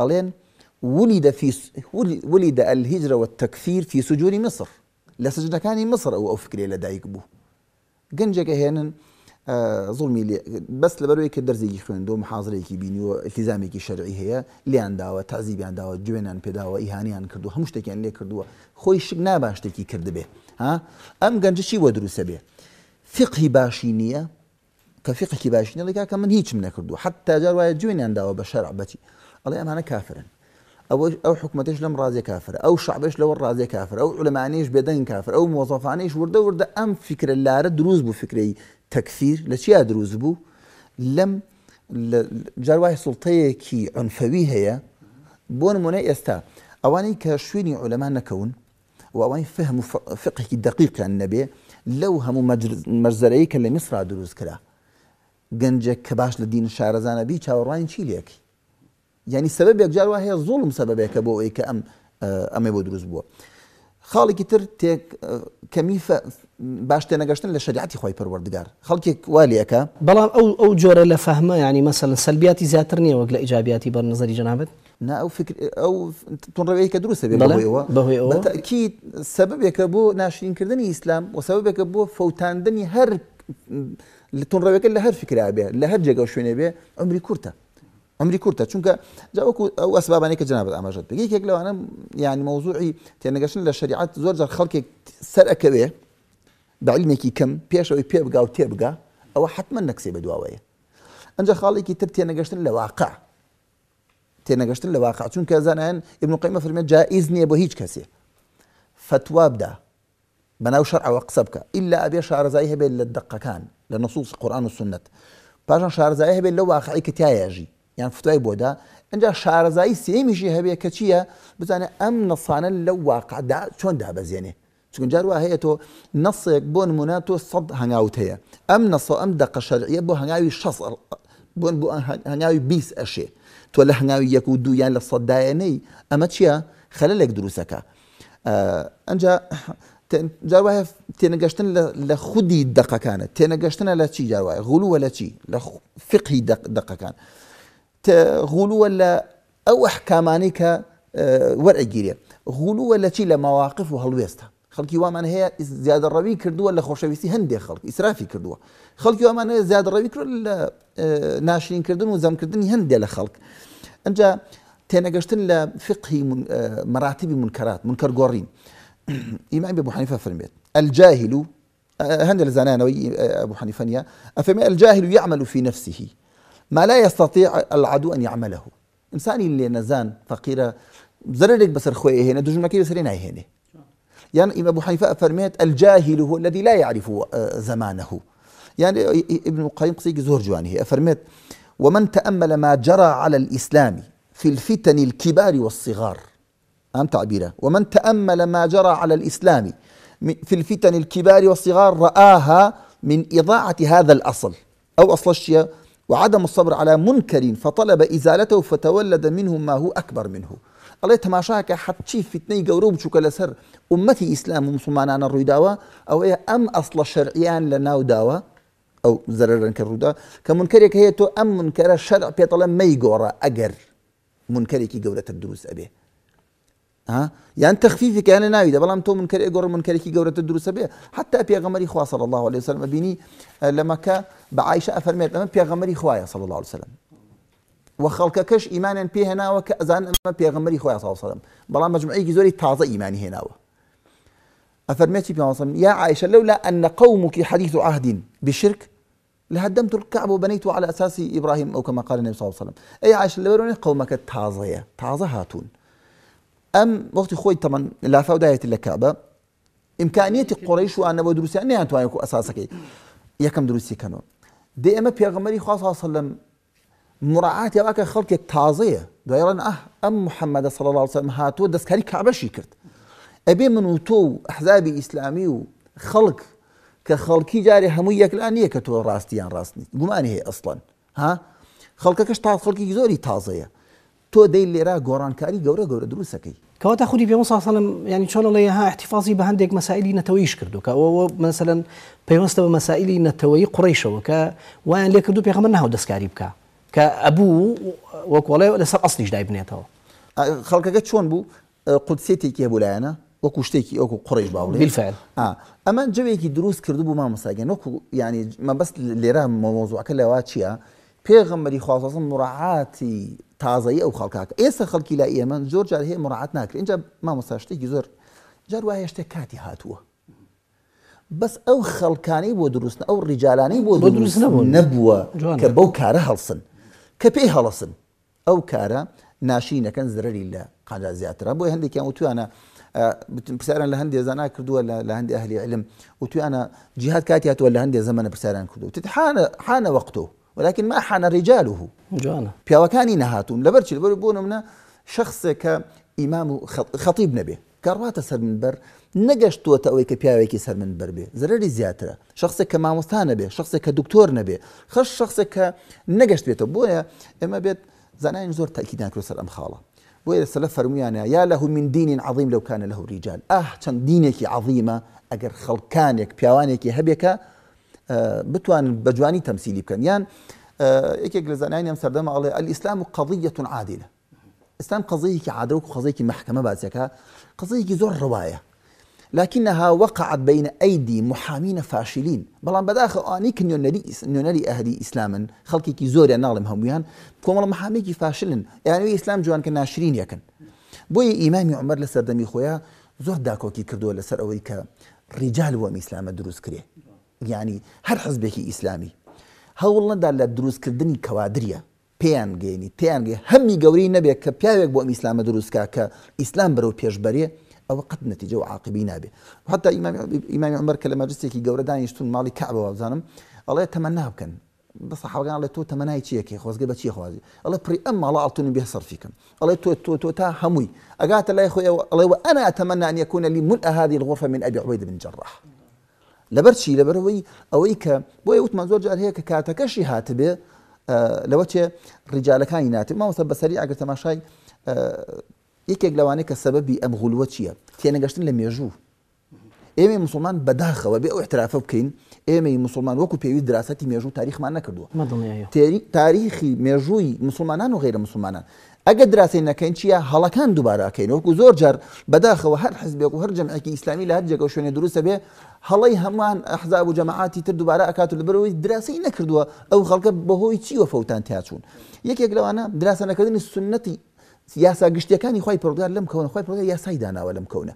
ئەڵێن ولد في ولد الهجرة والتكفير في سجون مصر لە سجنەکانی مصر ئەو ئەو فکرێ لە دایک بوو گەنجەکە هێنن زڵمی بەس لە بەروی کە دەرزێکی خوێندۆ حاضرێکی بینیوە التیزامێکی شەرعی هەیە لیان داوە تازیبیان داوە جوێنان پێداوە ئیهانیان کردو هەموو شتێکیان لێ کردووە خۆی شک نابا شتێکی کردبێ ها ئەم گەنجشی وە دروسە بێ فقه باشينية كفقه باشينية لك من هيك من كردو حتى جار واي جوين عنده بشرع بتي الله أنا كافرا أو أو حكومة إيش لم راضي كافر أو شعب إيش لو راضي كافر أو علماء إيش بدن كافر أو موظف إيش ورد ورد أم فكرة لا رد روز بو فكرة تكفير لشيء دروز بو لم جار واي سلطة كي عنفوية هي بون منا يستا أواني كشويني علماء نكون وأواني فهم فقه دقيق عن النبي لەو هەموو مەرزەرەیە کە لە میسرا دروست کرا گەنجێک کە باش لە دین شارەزانە بی چاوەڕوانی چیلێکی ینی سببێک جاروا هەیە زۆڵم سببێکە بۆ ئەوەی کە ئەم ئەمێ بۆ دروست بووە خاڵێکی تر تێک کەمی باش تێنەگەشتن لە شریعتی خۆی پەروەردگار خەڵکێک والیەکە بەڵام ئەو ئەو جۆرە لە فەهمە ینی مەسەن سلبیاتی زیاتر نییە وەک لە ئیجابیاتی بەر نظری جنابێت او فكر او تون ربي كدروسه بهوي بهوي او بالتاكيد السبب يكبو ناشرين كردني اسلام وسبب يكبو فوتاندني هر تون ربي كل هر فكره به هر جگه شونه به عمري كورته عمري كورته چونك جاوكو او اسباب انك جناب اماجت بيجي كيك لو انا يعني موضوعي تنقشن للشريعه زور زر خلق سر اكبه بعلمك كم بيش او بيبقى او تبقى او حتما نكسب دواويه انجا خالي كي تبتي نقشن لواقع تێنەگەشتن لە واقع چون کە زانان ابن قیمە فرمي جائز نییە بۆ هیچ کەسێ فتوا بدا بناو شرع وقصبك إلا أبي شعر زايه بي للدقة كان لنصوص القرآن والسنة يعني و شعر زايه بي هەبێت لە واقعی کە تایەژی یان فتوای بۆدا ئەجا شارزایی سێمیشی هەبێ کە چییە بزانێ ئەم نەسانە لە واقعدا چۆن دابەزیێنێ چون جار وا هەیە تۆ نەسێک بۆ نمونە تۆ سەد هەنگاوت هەیە ئەم نەسە ئەم دقە شەرعیە بۆ هەنگاوی شەس بۆن بۆ هەنگاوی بیست ئەشێ تۆ لە هەنگاوی یەک و دویان لە سەدایەنەی ئەمە چییە خەلەلێک دروستەکە ئەجا جاواە تێنەگەشتن لە خودی دقەکانە تێنەگەشتنە لە چی جاواە غولووە لە چی لە فقی دقەکان غولووە لە ئەو حکامانی کە وەرەگیرێ غولووە لە چی لە مواقف و هەڵوێستە خەڵکی وامان هي زیادە ڕەوی کردووە لە خۆشەویستی خلق خەڵک ئیسرافی کردووە خەڵکی وامان هەیە زیاد ڕەوی کرد لە ناشرینکردن و زەمکردنی هەندێک لە انجا تێنەگەشتن آه، آه، لە فقهی مراتبی منكرات منكر گۆڕین إمام أبو حنيفة فرمێت الجاهل و هەندە أبو حنيفة بحنیفەنە ئەفەمێ يعمل في نفسه ما لا يستطيع العدو أن يعمله ئینسانی لێ نەزان فەقیرە خويه هنا خۆی هێنە دژمەکەی بەسەر هنا يعني إمام أبو حنيفة فرميت الجاهل هو الذي لا يعرف آه، زمانه يعني ابن القيم قصي زور جوانه فرميت ومن تأمل ما جرى على الإسلام في الفتن الكبار والصغار أهم تعبيره ومن تأمل ما جرى على الإسلام في الفتن الكبار والصغار رآها من إضاعة هذا الأصل أو أصل الشيء وعدم الصبر على منكر فطلب إزالته فتولد منه ما هو أكبر منه ئەڵێ تەماشاکە حەچی فتنەی گەورە بچووکە لەسەر عومەتی ئیسلام و مسلمانانە ڕوویداوە ئەوەیە إيه، أم أصل شرعيان لنا وداوة او ضرر كرودا كمنكرك هي تو ام منكر شرع بيطلع ما يجورا اجر منكرك جورا تدروس ابي ها يعني تخفيفي كان ناوي ده بلام تو منكر اجر منكرك جورا تدروس ابي حتى ابي غمري خوا صلى الله عليه وسلم بيني آه، لما ك بعائشه افرميت لما ابي غمري خوايا صلى الله عليه وسلم وخلق كش ايمانا بي هنا وكازان اما بي غمري خويا صلى الله عليه وسلم بلا مجموعي جزوري تازه ايماني هنا افرمتي بي يا عائشه لولا ان قومك حديث عهد بشرك لهدمت الكعبة وبنيت على أساس إبراهيم أو كما قال النبي صلى الله عليه وسلم أي عاش لبروني قومك تازية تازة هاتون أم وقت خوي طبعا لا فوداية الكعبة إمكانية قريش وأنا ودروسي أنا أتواني أساسك يكم دروسي كانوا دي أما بيغمري خاصة صلى الله عليه وسلم مراعاة يواك خلقك تازية دائرا أه أم محمد صلى الله عليه وسلم هاتو دسكاري كعبة شي أبي من وتو أحزابي إسلامي وخلق کە خەڵکی جارێ هەموو یەکلا نییە کە تۆ ڕاستیان ڕاست نیت گومانی هەیە ئەسڵەن ها خەڵکەکەش تا خەڵکی زۆری تازەیە تۆ دەی لێرا گۆڕانکاری گەورە گەورە دروستەکەی کەواتە خودی پێ ساسەڵم ینی ان لەڵێ ها احتیفازی بە هەندێک مەسائلی نەتەوەیش کردو کە ئەوە مەمثلەن پەیوەستە بە مەسائلی نەتەوەی قڕیشەوە کە وایان لك کردو پێخەمە ناو دەستکاری بکە کە ئەبوو اصلي لەسەر ئەسلیش دای يعني شلون بو قدسيتي كي قودسێتێکی هەبولایەنە وەکو شتێکی ئەوکو قڕیش باڵێ ئەمە جوێکی دروست کردبوو ما مەساگەن وەکو ینی مەبەست لێرە مۆزوعەکە لەوا چییە پێغمەری خوازم مراعاتی تازایی ئەو خەڵکاکە ئێستا خەڵکی لا ئێمە زۆر جار هەیە مراعات ناکرێن اینجا ما مەساشتێکی زۆر جار وایە شتێک کاتی هاتووە بەس ئەو خەڵکانی بۆ دروستن ئەو ڕیجالانەی بۆ دروست نەبووە کە بەو کارە هەڵسن کە پێی هەڵسن ئەو کارە ناشینەکەن زرەری لە قاجا زیاترا بۆی هەندێکیان وتوانە پرسیاران لە هەندێ زانا كردو ولا لهندي ئەهلی علم وتویانە جیهات کاتی هاتووە لە هەندێ زەمەە پرسیاران كردو تتحان حان وقته ولكن ما حان رجاله جانا في نەهاتون لەبەر لبرش لەبەر منا شخص شخصێک کە ئیمام و خەطیب نەبێ کەڕاتە سەر منبەر نەگەشتووەتە ئەوەی کە پیاوێکی من بربي بێ زەرری شخص كما مستان به شخص كدكتور نبي خش شخص كنجش شخصێک کە نەگەشت بێتە بۆیە زور تأكيد أنك رسل أم خاله بۆیە سەلە فەرمویانە يا له من دين عظيم لو كان له رجال آه چەند دينك عظيمة أجر خەڵکانێک بيوانك هەبێکە آه، بتوان بجواني تمثيلي تەمسیلی بکەن إيك یەکێک لە زانانی ئەم سەردەمە ئەڵێ ئەلئیسلام و قەضیەتون عادلە ئسلام قەزەیەکی عادە و قەزەیەکی لكنها وقعت بين أيدي محامين فاشلين بەڵام بەداخە ئانی کە نوێنەری ئەهدی ئیسلامن خەڵکیکی زۆریان ناڵم هەمویان کۆمەڵە محامێکی فاشلن یانوی ئیسلام جوان کە ناشرین یەکەن بۆیە ئیمامی عمر لە سەردەمی خۆیان زۆر داکۆکی کردووە لەسەر ئەوەی کە ڕیجال وەم ئیسلامە دروست کرێ یعنی هەر حزبێکی ئیسلامی هەوڵ نەدا لە دروستکردنی کەوادریە پێیان گەینی تیان گەی هەمی گەوری نەبێت کە پیاوێک بۆ ئیسلامە دروستکە کە ئیسلام بەرەو پێشبەرێ او قد نتيجه وعاقبينا به وحتى امام امام عمر کە لە مەجلسێکی گەورە دانیشتون ماڵی الله بزانم ئەڵێ تەمە نابکەن بە تو تمناي تۆ كي چیەکی خۆزگە بە چی الله بري اما ئەم ماڵە به صرف فيكم الله تو تو تو تا هەمووی ئەگاتە الله يا ئەوە الله وانا اتمنى أن يكون لي ملء هذه الغرفة من أبي عبيد بن جراح لبرشي لبروي اويك ئەوەی کە بۆیە وتمان هيك جار هەیە کە کاتەکەشی آه، رجال كاينات ما وصل ناتێ قلت ما ئەگەر یەکێک لەوانەیە کە سەبەبی ئەم غولوە چییە تێنەگەشتن لە مێژوو ئێمە مسلمان بەداخەوە بێ ئەو احترافە بکەین ئێمەی مسلمان وەکو پێوی دراستی مێژوو تاریخمان نەکردووە تاریخی مێژووی مسلمانان و غیرە مسلمانان ئەگە دراسی نەکەین چیە هەڵەکان دووبارەکەین وەکو زۆر جار بەداخەوە هەر حزبێک و هەر جمعکی ئیسلامی لە هەر جێگە شوێنێ دروستە بێ هەڵی هەمووان ئەحزاب و جەماعاتی تر دووبارە ئەکات و لەبەرەوەی دراسی نەکردووە ئەو خەڵکە بەهۆی چیوە فەوتان تیاچوون یەکێک لەوانە دراسە نەکردنی سنەتی یاسا گشتیەکانی خی پرۆگار لەم کەونە خی پرۆگە یاسای داناوە ولم كونه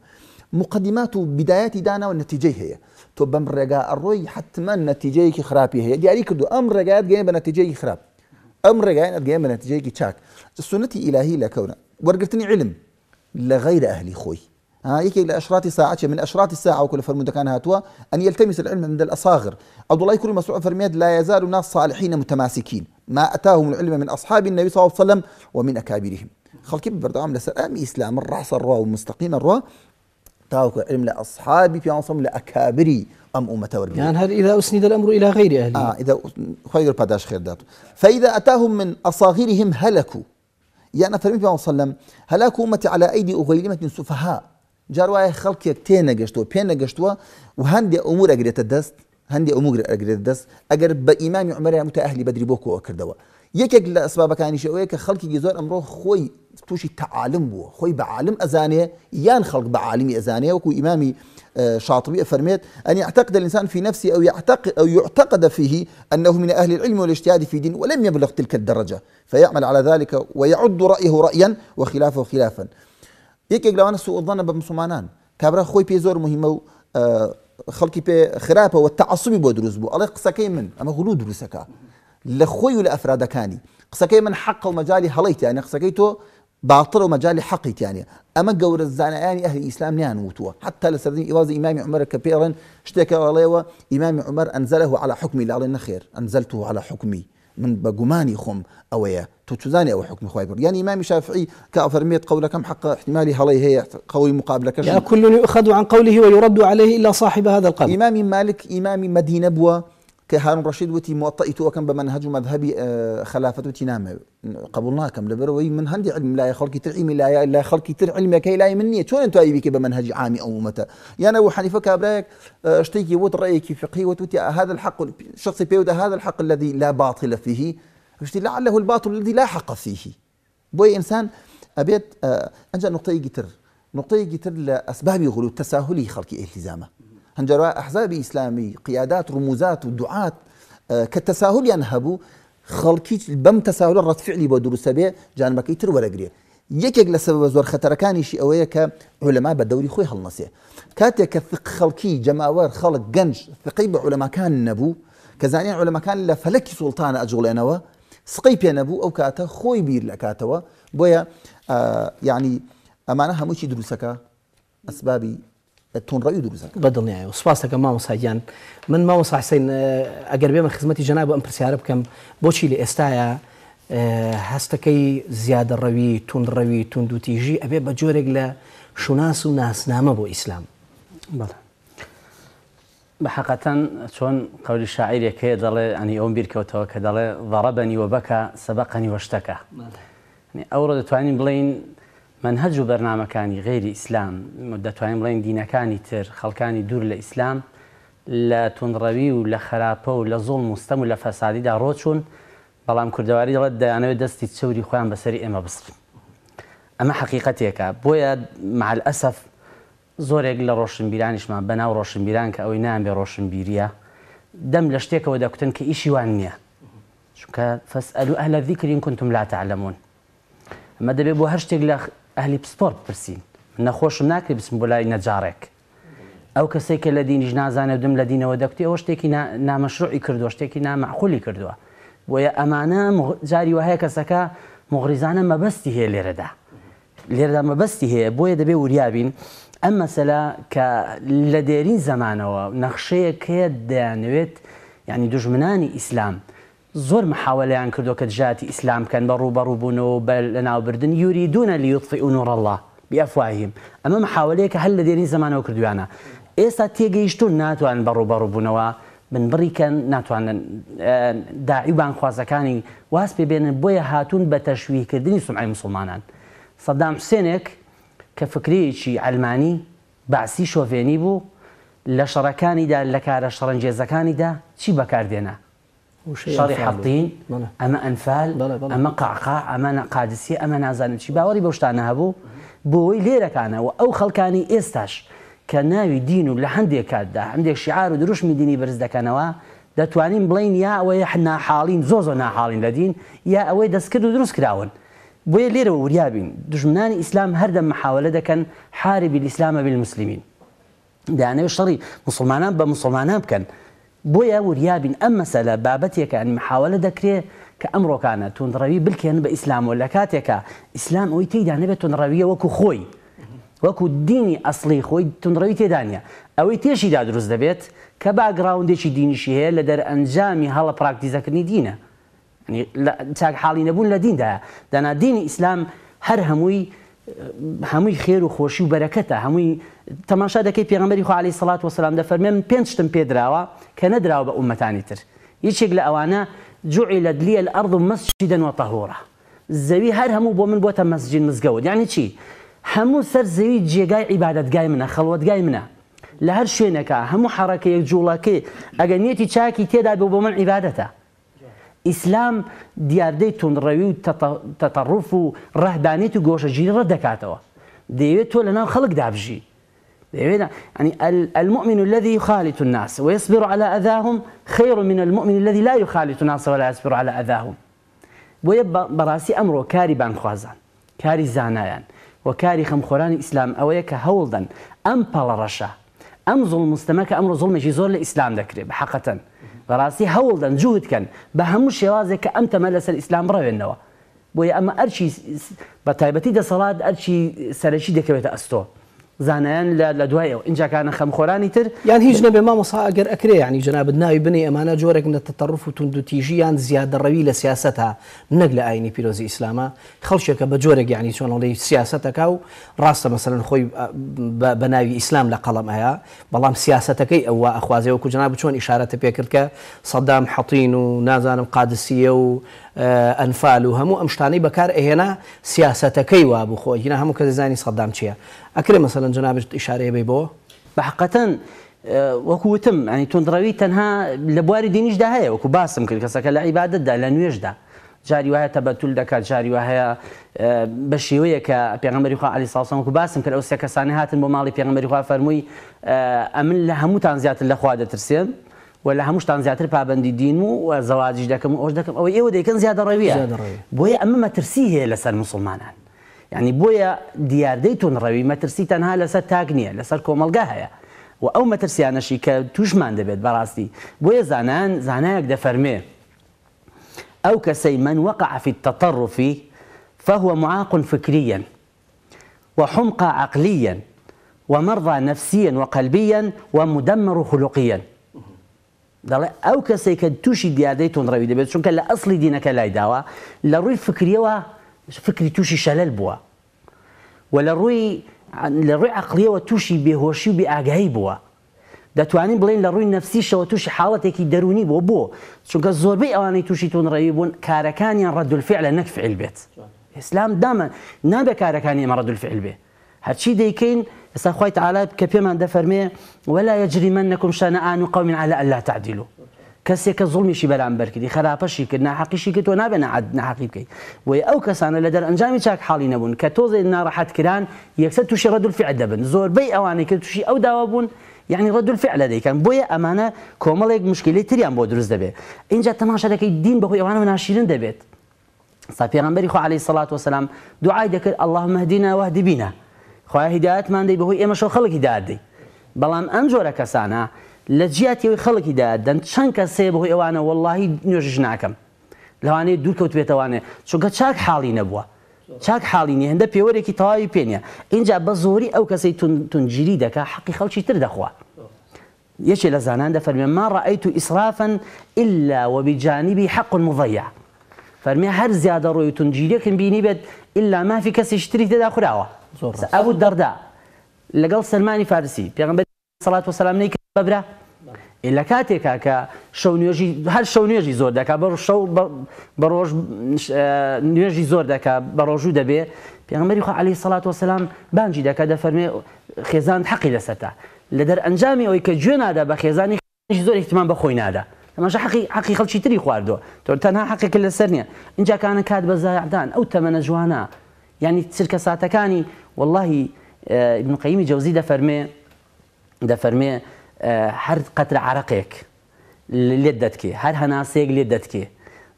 مقدمات و بدایەتی داناوە نەتیجەی هەیە تۆ بەم ڕێگا ئەڕۆی حتمما نەتیجەیەکی خراپی هەیە دیاری کردو ئەم ڕێگایت گەێن بە خراب خراپ ئەم ڕێگایان جاي بنتيجة كي شاك السنة ئیلاهی لا كونه وەرگرتنی علم أهلي خوي ها هيك الى أشرات ساعة من أشراط الساعة وكل فرمود كان هاتوا أن يلتمس العلم عند الأصاغر عبد الله يكون مسعود فرميد لا يزال الناس صالحين متماسكين ما أتاهم العلم من أصحاب النبي صلى الله عليه وسلم ومن أكابرهم إسلام بەردەوام لەسەر ئەمی ئیسلام تاوك إلم لأصحابي في علم لأكابري أم أمة لە يعني ئەم إذا أسند الأمر إلى غير أهلي آه إذا خير خۆی خير خێردات فإذا أتاهم من ئەساغیریهم هەلەکو یانە فەرمی پیان سەلم هلكوا يعني ومەتی على أيدي أغيلمة سفهاء جاروا وایە خەڵکێک تێنەگەشتوە پێنەگەشتوە نجشتوا هەندێک ئەمور ئەگرێتە دەست هەندێک ئەمور ئەگرێت دەست ئەگەر بە ئیمامی عمەریان وتە متأهلي بدري بوكو کۆوە يكيك لە كان ئەوەیە کە خلقي زۆر ئەمڕۆ خوي تووشی تەعاالم بو خۆی بە عالم ئەزانێ یان خەڵک بە عالمی ئەزانەیە وەکو آه، شاطبي أفرميت أن يعتقد الإنسان في نفسه أو يعتقد أو يعتقد فيه أنه من أهل العلم والاجتهاد في دين ولم يبلغ تلك الدرجة فيعمل على ذلك ويعد رأيه رأيا وخلافه خلافا يكيك لو أنا سوء الظن بمسلمانان كابرا خوي بيزور زور مهمة و آه، خلقي بي خرابة والتعصبي بو دروز بو الله قسكي من أما غلو دروسك لخوي خۆی و لە من حق ومجالي هليت يعني قسەکەی باطل ومجالي حقيت يعني اما ئەمە گەورە يعني اهل الاسلام نيان وتو حتى لە ايواز امام عمر کە اشتكى شتێکەوەڵێەوە امام عمر انزله على حكمي لا لنا خير انزلته على حكمي من بجماني خم خۆم توتوزاني او چزانانی ئەوە يعني امام بڕ یان ئیمامی شافعی کە ئەفەرمێت قولەکەم حق هي قوي مقابله قوی يا يعني كل يؤخذ عن قوله ويرد عليه إلا صاحب هذا القول إمام مالك إمام مدينة بوا که هارون رشید وتی موطئ تو کم به منهج و مەذهبی آه، خلافەت وتی نامە قبول ناکەم من هندی علم لا خەڵکی تر علم لا لا خەڵکی تر که لا من نییە چۆن توایی که به منهج عامی ئەومەتە یانە و حنیفە کابراەک شتێکی وت ڕێیەکی فقی وتوتی هذا الحق شخصي بيود هذا الحق الذي لا باطل فيه اشتی لعله الباطل الذي لا حق فيه انسان ئینسان آه، ئەبێت نقطه نقطەیەکی گتر نقطه تر گتر ئەسبابی غلو تەساهلی خەڵکی التزامه هنجروا احزاب اسلامي قيادات رموزات ودعاة آه، كالتساهل ينهبوا خلقي بم تساهل رد فعلي بدور سبي جان مكيتر ولا قري يكيك لسبب زور خطر كان شيء اويا كعلماء بدوري خوي هالنصي كاتك ثق خلقي جماور خلق جنج ثقيب علماء كان نبو كزانين علماء كان لفلك سلطان اجول انا سقيب يا نبو او كاتا خوي بير لكاتوا بويا آه يعني امانها مش دروسك اسبابي تون رأيو دروزا بدل نعي وسباس لك ما وصا جان من ما وصا حسين اگر اه، بيما خزمتي جناب ام برسيار بكم بوشي لإستايا هستكي اه، زيادة ڕەوی تون ڕەوی تونند و تیژی ئەبێ بە جۆرێک لە شوناس و ناسنامە بۆ ئیسلام بەحقەتەن چۆن قولی شاعیرێکەیە دەڵێ ئەنی ئەوم بیرکەوتەوە کە دەڵێ ضەڕەبنی وە بەکە سەبقەنی يعني أورد دەتوانین بلين منهج و مدت و ئیسلام دەتوانین بڵێن کانی تر خەڵکانی دور لە ئیسلام لە تونڕەوی و ل خراب و ل ظلم مستم و لە فەسادیدا ڕۆچوون بەڵام کوردەواری دەڵێت دەیانەوێت دەستی چوری حقیقتی که باید بسرن ئەمە حقیقەتێکە بۆیە معل ئەسف زۆرێک لە ڕۆشنبیرانیشمان روشن ڕۆشنبیران کە ئەوەی نام بێ ڕۆشنبیریە دم لە شتێکەوە دەکوتن کە ئیشی وان نییە چونکە فسألو اهل الذکر ان کنتم لا تعلمون ئەمە دەبێت بۆ هەر ئەهلی پسپۆر پرسین نەخۆشم ناکرێت بسم بۆ لای نەجارێک ئەو کەسێک کە لە دینیش نازانێت دم لە دینەوە دەکتی ئەوە شتێکی نامەشڕی کردووە شتێکی نامەعقولی کردووە بۆیە ئەمانە جاری وهەیە کەسەکە مغریزانە مەبەستی هەیە لێرەدا لێرەدا مەبەستی هەیە بۆیە دەبێ وریابین ئەم مەسەلا کە لە دێرین زەمانەوە نەخشەیە کێ دەیانوێت ینی دژمنانی ئیسلام. زور زۆر محاولەیان کردو کە دژاتی ئیسلام بکەن بە ڕووبەڕووبوونەوە بە لەناوبردن یوری دوونە لیوتفی ئونوڕله بیافواهیم ئەمە محاولەیە کە هەل لە دێنی زمانەوە کردویانە ناتو عن برو برو بنو من بڕیکەن ناتوانن اه، داعیبان خوازەکانی واز پێ بێنن بۆیە هاتوون بە تەشویکردنی سمعی مسلمانان سەدام حسێنێک کە فکرەیەکی ئەلمانی باسی شۆڤێنی بوو لە شەڕەکانیدا لە کارە شەڕنجێزەکانیدا چی بەکاردێنە شاری حطين اما انفال اما قعقاع اما قادسي اما نازانم چی باوەری بەشتانە هەبوو بۆەوەی لي راك انا او خلكاني استاش كناوي دين ولا عندي کاتدا عندي شعار ودروش من ديني برز انا دەتوانین بڵین يا وي حنا حالين زۆ حالين لدين يا وي ئەوەی دەستکرد كراون بوي کراون بۆیە لێرەوە وریابین دژمنانی ئیسلام محاوله محاولە حارب الاسلام بالمسلمين بالمسللمین دایانەوە شەڕی مسلمانان بە مسلمانان بۆیە وریابن ئەم مەسەلە بابەتێکە محاولە دەکرێت کە ئەمڕۆکانە تونڕەوی بکەن بە ئیسلامۆ لە کاتێکە ئیسلام ئەوی تێدا نەبێت تونڕەویە وەکو خۆی وەکو دینی ئەسلی خۆی تونڕەوی تێدانە ئەوەی تێشیدا دروست دەبێت کە باگراوندێکی دینیشی هەیە لە دەر ئەنجامی هەڵە پراکتیزەکردنی دینە چاک حاڵی نەبوون لە دینداە دانا دینی ئیسلام هەر هەمووی هەمووی خێر و خۆشی و بەرەکەتە هەمووی تەماشا دەکەی پێغمەری خوالی سەڵات وسلام دەفەرمێن پێنج شتم پێدراوە کە نەدراوە بە عومەتانی تر هیچێک لە ئەوانە جوعی لە دلیە لە ئەرض و مەسجددن وتەهۆرە زەوی هەر هەموو بۆ من بۆتە مەسجین مزگەوت یانی چی هەموو سەر زەوی جێگای عیباەتگای منە خەڵوتگای منە لە هەر شوێنەکە هەموو حڕەکەیەک جوڵەکەی ئەگە نیەتی چاکی تێدا بێ بۆ من عیباەتە ئیسلام دیاردەی تونڕەوی و تەڕوف و ڕەهدانێت و گۆشەگیری ڕە دەکاتەوە دەیەوێت تۆ لەناو خەڵک دابژی يعني المؤمن الذي يخالط الناس ويصبر على أذاهم خير من المؤمن الذي لا يخالط الناس ولا يصبر على أذاهم بۆیە براسي ئەمڕۆ كاري بانخوازان كاري زانایان وكاري کاری خەمخۆرانی ئیسلام ئەوەیە کە هەوڵدەن أم پەڵەڕەشە ئەم ام ظلم ئەمڕۆ امر ظلم لە ئیسلام دەکرێت بە حەقەتەن بەڕاستی هەوڵدەن جوودکەن بە هەموو شێوازێک کە ئەم تەمە لەسەر ئیسلام ڕەوێنەوە بۆیە ئەمە ئەرچی بە تایبەتی دەسەڵات ئەرچی سەرەکی زنان لدوايا وإن كان خم خوراني تر يعني هيجنا بما مصا أجر أكري يعني جناب الناوي بني أمانة جورك من التطرف وتندو تيجيان زيادة روي لسياستها نقل آيني بيروزي إسلاما خلشك بجورك يعني شون علي سياستك أو راسة مثلا خوي بناوي إسلام لا لقلم هيا بلام سياستك أي أو أخوازي وكو جناب إشارة بيكرك صدام حطين ونازان قادسية و ئەنفال و هەموو ئەم شتانەی بەکار ئەهێنا سیاسەتەکەی وابوو خۆی هینە هەموو کە دەزانی سەدام چییە؟ ئەکرێ مەسەلەن جنابێت ئیشارەیە بێ بۆ؟ بەحقەتەن وەکووتم ئەنی تونندڕەوی تەنها لە بواری دینیشدا هەیە وەکو باسم کرد کەسەکە لە عیباەتدا لە نوێژدا. جاری وهەیە تەبەتول دەکات جاری وهەیە بە شێوەیە کە پێغمەری خوا علی ساسانکو باسم کرد ئەو سێ کەسانی هاتن بۆ ماڵی پێغمەری خوا فەرمووی ئەمن لە هەمووتان زیاتر لەخوا دەترسێن و لە هەمووشتان زیاتر پابندی دین و زەواجی دەکەم و ئەوش زيادة ربيع ئێوە دەیکەن زیادە ڕەویە بۆیە ئەمە مەترسی هەیە لەسەر مسلمانان یعنی بۆیە دیاردەیتون ڕەوی مەترسی تەنها لەسەر تاک نییە لەسەر کۆمەلگا ما و انا شيكا کە توشمان دەبێت براستي بويا زانان زانایەک دەفەرمێ او كسي من وقع في التطرف فهو معاق فكريا وحمقى عقليا ومرضى نفسيا وقلبيا ومدمر خلقيا دەڵێ ئەو کەسێک کە تووشی دیادەی تونڕەوی دەبێت چونکە لە ئەسلی دینەکە لای داوە لروی فکری و فکری توشی بوده ولروی لروی عقلی و توشی لە ڕووی لە ڕووی عقلیەوە تووشی بێهۆشی و بێئگایی بووە دەتوانین بڵین لە ڕووی نفسیشەوە تووشی حاڵەتێکی که زور بی آنی توشی تون تووشی بون کارکانی رد الفعل لە نەکفعل اسلام ئسلام نه به کارکانی مرد الفعل بیه هادشي ديكين ئێستا خی تعاالات کە پێمان دەفەرمێ وەلا یەجری من نەکم شانەئان و قومین على ئەللا تعدیلو ظلمی شی زڵمیشی بەرامبەر کردی شی کرد نه حقی ناحقیشی کرد تۆ نابێ ناحقی بکەیت وی ئەو کەسانە لە دەر ئەنجامی چاک حاڵی نەبوون کە تۆزێ ناڕەحەتکران یەکسەر تووشی ڕدول فعل دەبن زۆربەی ئەوانەی کە تووشی ئەو داوا بوون یعنی ڕدول فعل دەیکەن امانه ئەمانە کۆمەڵێک مشکلی تریان بۆ دروست دەبێت اینجا تەماشا دەکەی دین بەهۆی ئەوانە ناشیرن دەبێت ساپیغمبەری خو عليه سلاات وسلام دوعای دەکرد اللهم مهدینا وهدی بینە خۆی هیداەتمان دەی بەهۆی ئێمەشە خەڵکی دادەی بەڵام ئەم جۆرە کەسانە لە جیاتیەوەی خەڵکی دادەن چەند کە سێ بەهۆی ئەوانە وەلهی نوێژش ناکەم لەوانەیە دوورکەوت بێتەوانێ چونکە چاک حاڵی نەبووە چاک حاڵینی هەندە پێوەرێکی تەواوی پێنیە اینجا بە زۆری ئەو کەسەی تونجیری دەکە حەقی خەڵکی تر دەخوا یەکێ لە زانان دەفەرمێ ما ڕائیت و ئیسرافەن إلا وبجانبی حق مضەیە فەرمی هەر زیادە ڕۆی تونجیریەکن بینی بێت إلا مافی کەسی شتری تێدا خوراوە أبو الدرداء لقل سلماني فارسي بيغنبر صلاة والسلام نيك ببرا إلا كاتيكا شو نيجي هل شو نيجي زور داكا شو بروج نيجي آه، زور داكا بروجو دابي بيغنبر يخو عليه الصلاة والسلام بانجي داكا دفرمي خيزان حقي لسته لدر أنجامي ويكا جونا دا بخيزاني خيزاني زور اهتمام بخوينا دا ما شاء حقي حقي خلشي تري خواردو تنها حقي كل سرنيا إنجا كان كاد بزاعدان أو تمن جوانا یعنی يعني والله آه، ابن قيم بنقیمی ده فرمي ده فرمي قەتر آه، قتل عرقك لدتك هر هناسيك لدتك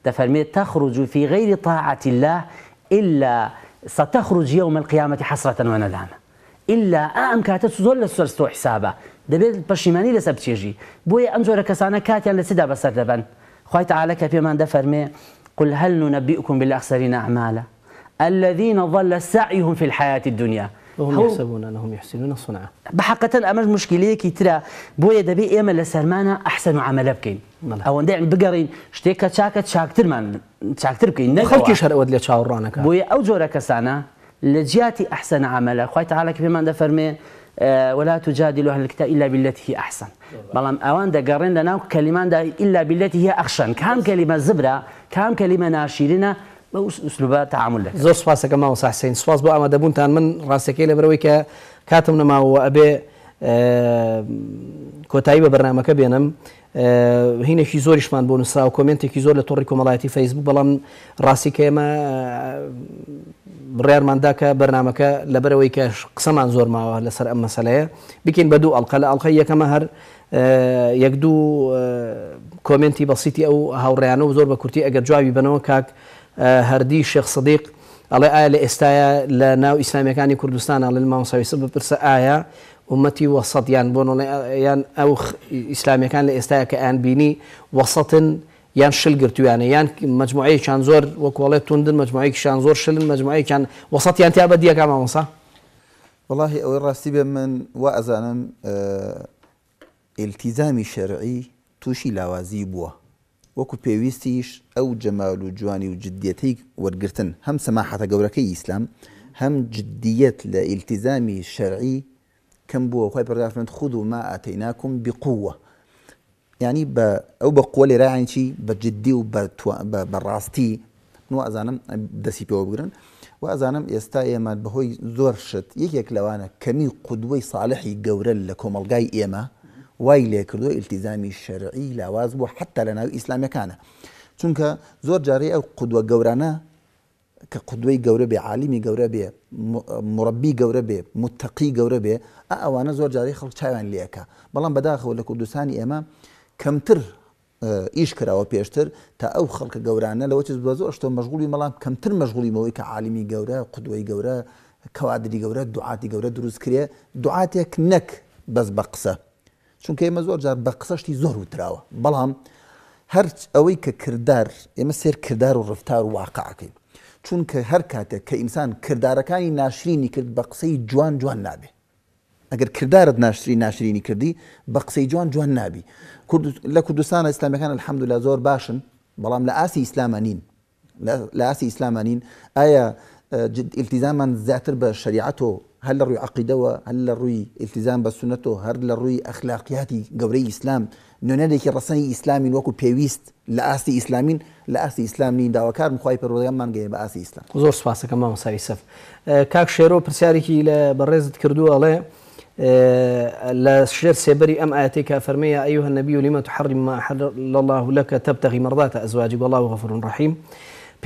ده فرمي تخرج في غير طاعة الله إلا ستخرج يوم القيامة حسرة وندامة إلا أم کاتە تزول لە سەرستۆ ده بيت برشيماني لەسەر بچێژی بۆیە ئەم جۆرە کەسانە کاتیان لە خويت بەسەر دەبن من ده فرمي قل هل ننبئكم بالأخسرين أعمالا الذين ظل سعيهم في الحياة الدنيا وهم يحسبون أنهم يحسنون صنعا بحقة أمش مشكلة ترى بوي دبي إما لسرمانا أحسن عمل بكين نعم. أو ندعي بقرين شتيكا تشاكا تشاك من تشاك بكين خلقي شر أود لتشاورانك بوي أو جورا كسانا لجياتي أحسن عمل خوي تعالى كيف ما فرمي آه، ولا تجادلوا أهل الكتاب إلا بالتي هي أحسن بلام أوان دا قرين لنا كلمان دا إلا بالتي هي أخشن كام كلمة زبرة كام كلمة ناشرينة ئوسلوبە تعامل زۆر سوپاسەکە ماوە ساسین سواز بۆ ئامادەبوونتان من ڕاستەکەی لە برەوەی کە کاتم نەماوە ئەبێ کۆتایی بە بەرنمەکە بێنم هینێکی زۆریشمان بۆ نووسرا و کمنتێکی زۆر لە تۆڕی کۆمەڵایەتی فەیسبوو بەڵام ڕاستیکە ئێمە بڕارماندا کە بەرنمەکە لە بەرەوەی کە قسەمان زۆر ماوە لەسەر ئەم مەسلەیە بکەین بە دوو ئەڵلقە لە ئەڵلقی یەکەمە هەر یەک دوو کۆمنتی بەسییتی ئەو هاوڕیانە و زۆر بە کورتی ئەگەر جوابی بنەوە کاک هەردی شێخ سەدیق ئەڵێ ئایا لە ئێستاە لە ناو ئیسلامیەکانی کوردستانە لە ماوساویسە بپرسە ئایا ومەتی وەسەیان بۆنڵێ یان ئەو ئیسلامیەکان لە ئێستاە کە ئەیان بینی وەسەتن یان شل گرتویانە یان مجموعەیەیان زۆر وەکوڵێت توندن مجموعەیەکیشان زۆر شلن مجموعەیەیان وەسەیان تیا بە دیەکە مامەسا وڵی ئەوەی ڕاستی بێ من وا ئەزانم ئلتیزامی شەرعی تووشی لاوازی بووە وەکو پێویستیش ئەو جەمال و جوانی و جددیەتی وەرگتن هەم سەماحەتە گەورەکەی ئیسلام هەم جددیت لە ئیلتیزامی شەرعی کەم بووە خۆی خود و ما اتيناكم بقووە ینی ئەو بە بقوة لێراانی چی بە جددی و بەڕاستی ئەزانم دەسی پێوە بگرن و ئەزانم ئێستا ئێمە بەهۆی زۆر شت یەکێک لەوانە کەمی قودوەی ساڵحی گەورە لە کۆمەلگای ئێمە وای لێ کردووە ئیلتیزامی شەرعی لاواز بوو حتا لە ناوی ئیسلامیەکانە چونکە زۆر جارەی ئەو قودوە گەورانە کە قودوەی گەورە بێ عالیمی گەورە بێ مربی گەورە بێ متتەقی گەورە بێ ئەوانە زۆر جارەی خەڵ چاوان لەکە بەڵام بەداخەوە لە کوردستانی ئێمە کەمتر ئیش کراوە پێشتر تا ئەو خەڵکە گەورانە لەوە چ بە زۆر شتۆ مەژغولی مەڵام کەمتر مەژغولیمەوەی کە عالیمی گەورە قودوەی گەورە کەوادری گەورە دوعاتی گەورە دروست کرێ دوعاتێک نەک بەس بە قسە چونکە ئێمە زۆر جار بە قسەشتی زۆر وتراوە بەڵام هەرچ ئەوەی کە کردار ئێمە سێر کردار و ڕفتار و واقعکەین چونکە هەر کاتێک کە ئینسان کردارەکانی ناشرینی کرد بە قسەی جوان جوان نابێ ئەگەر کردارت ناشری ناشرینی کردی بە قسەی جوان جوان نابی لە کوردستانە ئسلامیەکان الحەمدلا زۆر باشن بەڵام لە ئاسی ئیسلامانین لە ئاسی ئیسلامانین ئایا التیزامان زیاتر بە شریعەت و هل روي عقيدة هل روي التزام بسنته هل بە أخلاقياتي هەر الاسلام ڕووی ئەخلاقیاتی گەورەی وكو نوێنەرێکی ڕسەنی اسلامين وەکو پێویست لە ئاستی ئیسلامین لە ئاستی ئیسلامین داواکار مخوای پەرۆدەگەمان گەێ بە ئاسی ئیسلام زۆر سپاسەکە مامەساوی سەف اه، کاک شێرۆ پرسیارێکی لە بەڕێزت کردووە ئەڵێ اه، لە شێر سێبەری ئەم ئاەتی کە فەرمەیە ما حل الله لك تبتغي مرضات أزواجك والله غفور رحيم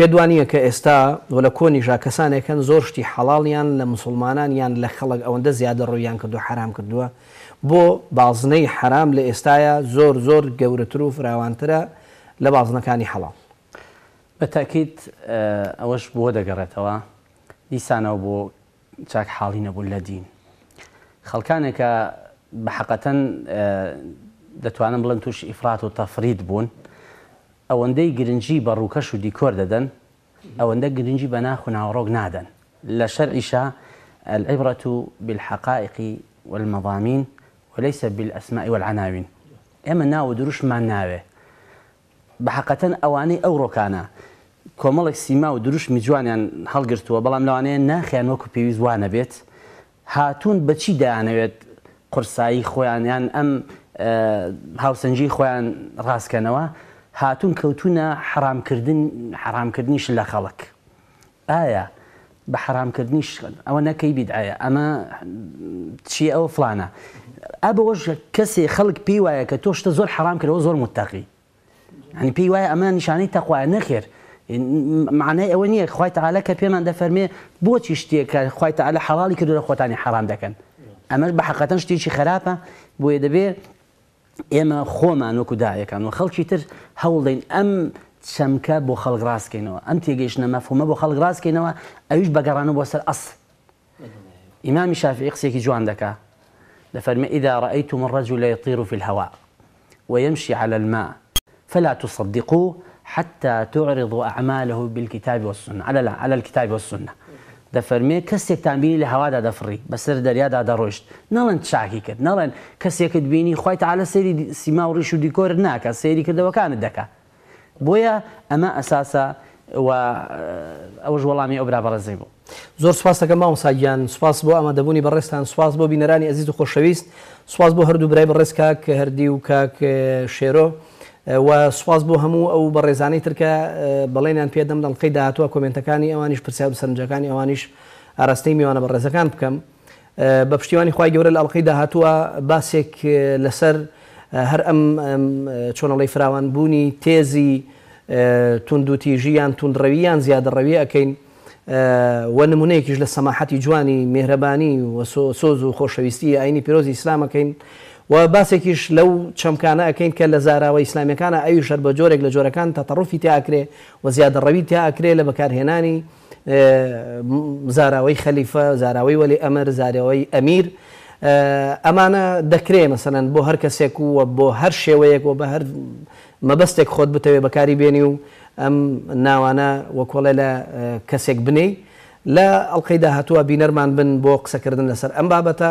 پێدوانیە کە ئێستا وە لە کۆنیژا کەسانێکەن زۆر شتی حەڵالیان لە مسلمانان یان لە خەڵک ئەوەندە زیادە ڕوویان کردو حرام کردووە بۆ بازنەی حرام لە ئێستاە زۆر زۆر گەورەتر و فراوانترە لە بازنەکانی حەڵام بە تاکیت ئەوەش بۆ دەگەڕێتەوە دیسانەوە بۆ چاک حاڵی نەبوو لە دین خەڵکانێکە بە حەقەتەن دەتوانم بڵند توش ئیفرات و تەفرید بوون ئەوەندەی گرنگجی بە ڕووکەش و دیکۆر دەدەن ئەوەندە گرنگجی بە ناخ و ناوڕۆک نادەن لە شەر ئیشا العبرة بالحقائق والمضامين وليس بالأسماء والعناوين ئێمە ناو دروشمان ناوێ بەحقەتەن ئەوانەی ئەوڕۆکانە کۆمەڵێک سیما و دروشمی جوانیان هەڵگرتووە بەڵام لەوانەیە ناخیان وەکو پێویست وانە بێت هاتوون بەچی دایانەوێت قرسایی خۆیانیان ئەم هاوسنجی خۆیان ڕاستکەنەوە هاتون کەوتونە حرامکردن حرامکردنیش لە خەڵک ئایا بە حرامکردنیش ئەوە نەکەی بیدعاە ئەمە چی ئەوە فلانە ئەبەوەش کەسێ خەڵک پێی وایە کە تۆشتە زۆر حرام کردەوە زۆر متتەقی هەنی پێی وایە ئەمە نیشانەی تەخوایە نەخێر معنای ئەوە نییە خخوای تعاالە کە پێمان دەفەرمێ بۆچی شتێک کە خخوای تعاالە حواڵی کردو لە خۆتانی حرام دەکەن ئەمەش بە حقەتەن شتێکی خراپە بۆیە دەبێت ئێمە خۆمان وەکو داەکان و خەڵکی تر هەوڵدەین ئەم چەمکە بۆ خەڵک ڕاستکەینەوە نه مفهومه بو بۆ راس ڕاستکەینەوە ایوش بگرانو بو سر ئەس امام شافعی قسێکی جوان دەکا لەفەرمە اذا ڕأیتم الرجل يطير في الهواء ويمشي على الماء فلا تصدقوه حتى تعرضوا أعماله بالكتاب والسنة على على الكتاب والسنة دەفەرمێ کەسێک تامبیلی لە هەوادا دەفڕی بەسەر دەریادا دەڕۆشت نەڵەن چاکی کرد نەڵێن کەسێکت بینی خۆیت على سەری سیما و ڕیش و دیکۆر ناکە سەیری کردەوەکانت دەکا بۆیە ئەمە ئەساسە ئەوەش وەڵامی ئەو برابڕێزی بوو زۆر سپاس دەکەم ماوەساگیان سوپاس بۆ ئەمە دەبوونی بەڕێستان سوپاس بۆ بینەرانی ئەزیز و خۆشەویست سوپاس بۆ هەردوو برای بەڕێز کاک هەردی و کاک شێرۆ. و سواز بۆ هەموو ئەو بە ڕێزانەی ترکە بەڵێنیان پێ دەم دەڵقی داهاتوە کمنتەکانی ئەوانیش پرسیاب سەرنجەکانی ئەوانیش ئاراستەی میوانە بە ڕێزەکان بکەم بە پشتیوانی خی گەورە لە ئەڵلقی داهاتوە باسێک لەسەر هەر ئەم چۆنەڵی فراوان بوونی تێزی توندوتیژیان تونندڕەویان زیادە ڕەوی ئەەکەین و نمونەیەکیش لە سەماحەتی جوانی مهرەبانی و سۆز و خۆشەویستی ئاینی پیرۆزی ئسلامەکەین و باسێکیش لەو چەمکانە ئەەکەین کە لە زاراوە ئیسلامیەکانە ئەوی شەر بە جۆرێک لە جۆرەکان تەتەڕوفی تیاکرێ و زیادە ڕەوی تیاکرێ لە بەکارهێنانی زاراوەی خەلیفە زاراوەی وەلی ئەمەر زاراوەی ئەمیر ئەمانە دەکرێ مەسەەن بۆ هەر کەسێک و بۆ هەر شێوەیەک و بە هەر مەبەستێک خۆت بتەوێ بەکاری بێنی و ئەم ناوانە وەکۆڵێ لە کەسێک بنەی لە ئەڵلقەی داهتووە بینەرمان بن بۆ قسەکردن لەسەر ئەم بابەتە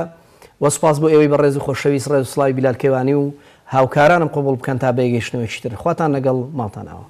وەسپاس بۆ ئێوەی بە ڕێز و خۆشەویست ڕێز سڵای بیلالکەوانی و هاوکارانم قوبڵ بکەن تا بێگەشتنەوەی تر خواتان لەگەڵ ماڵتانەوە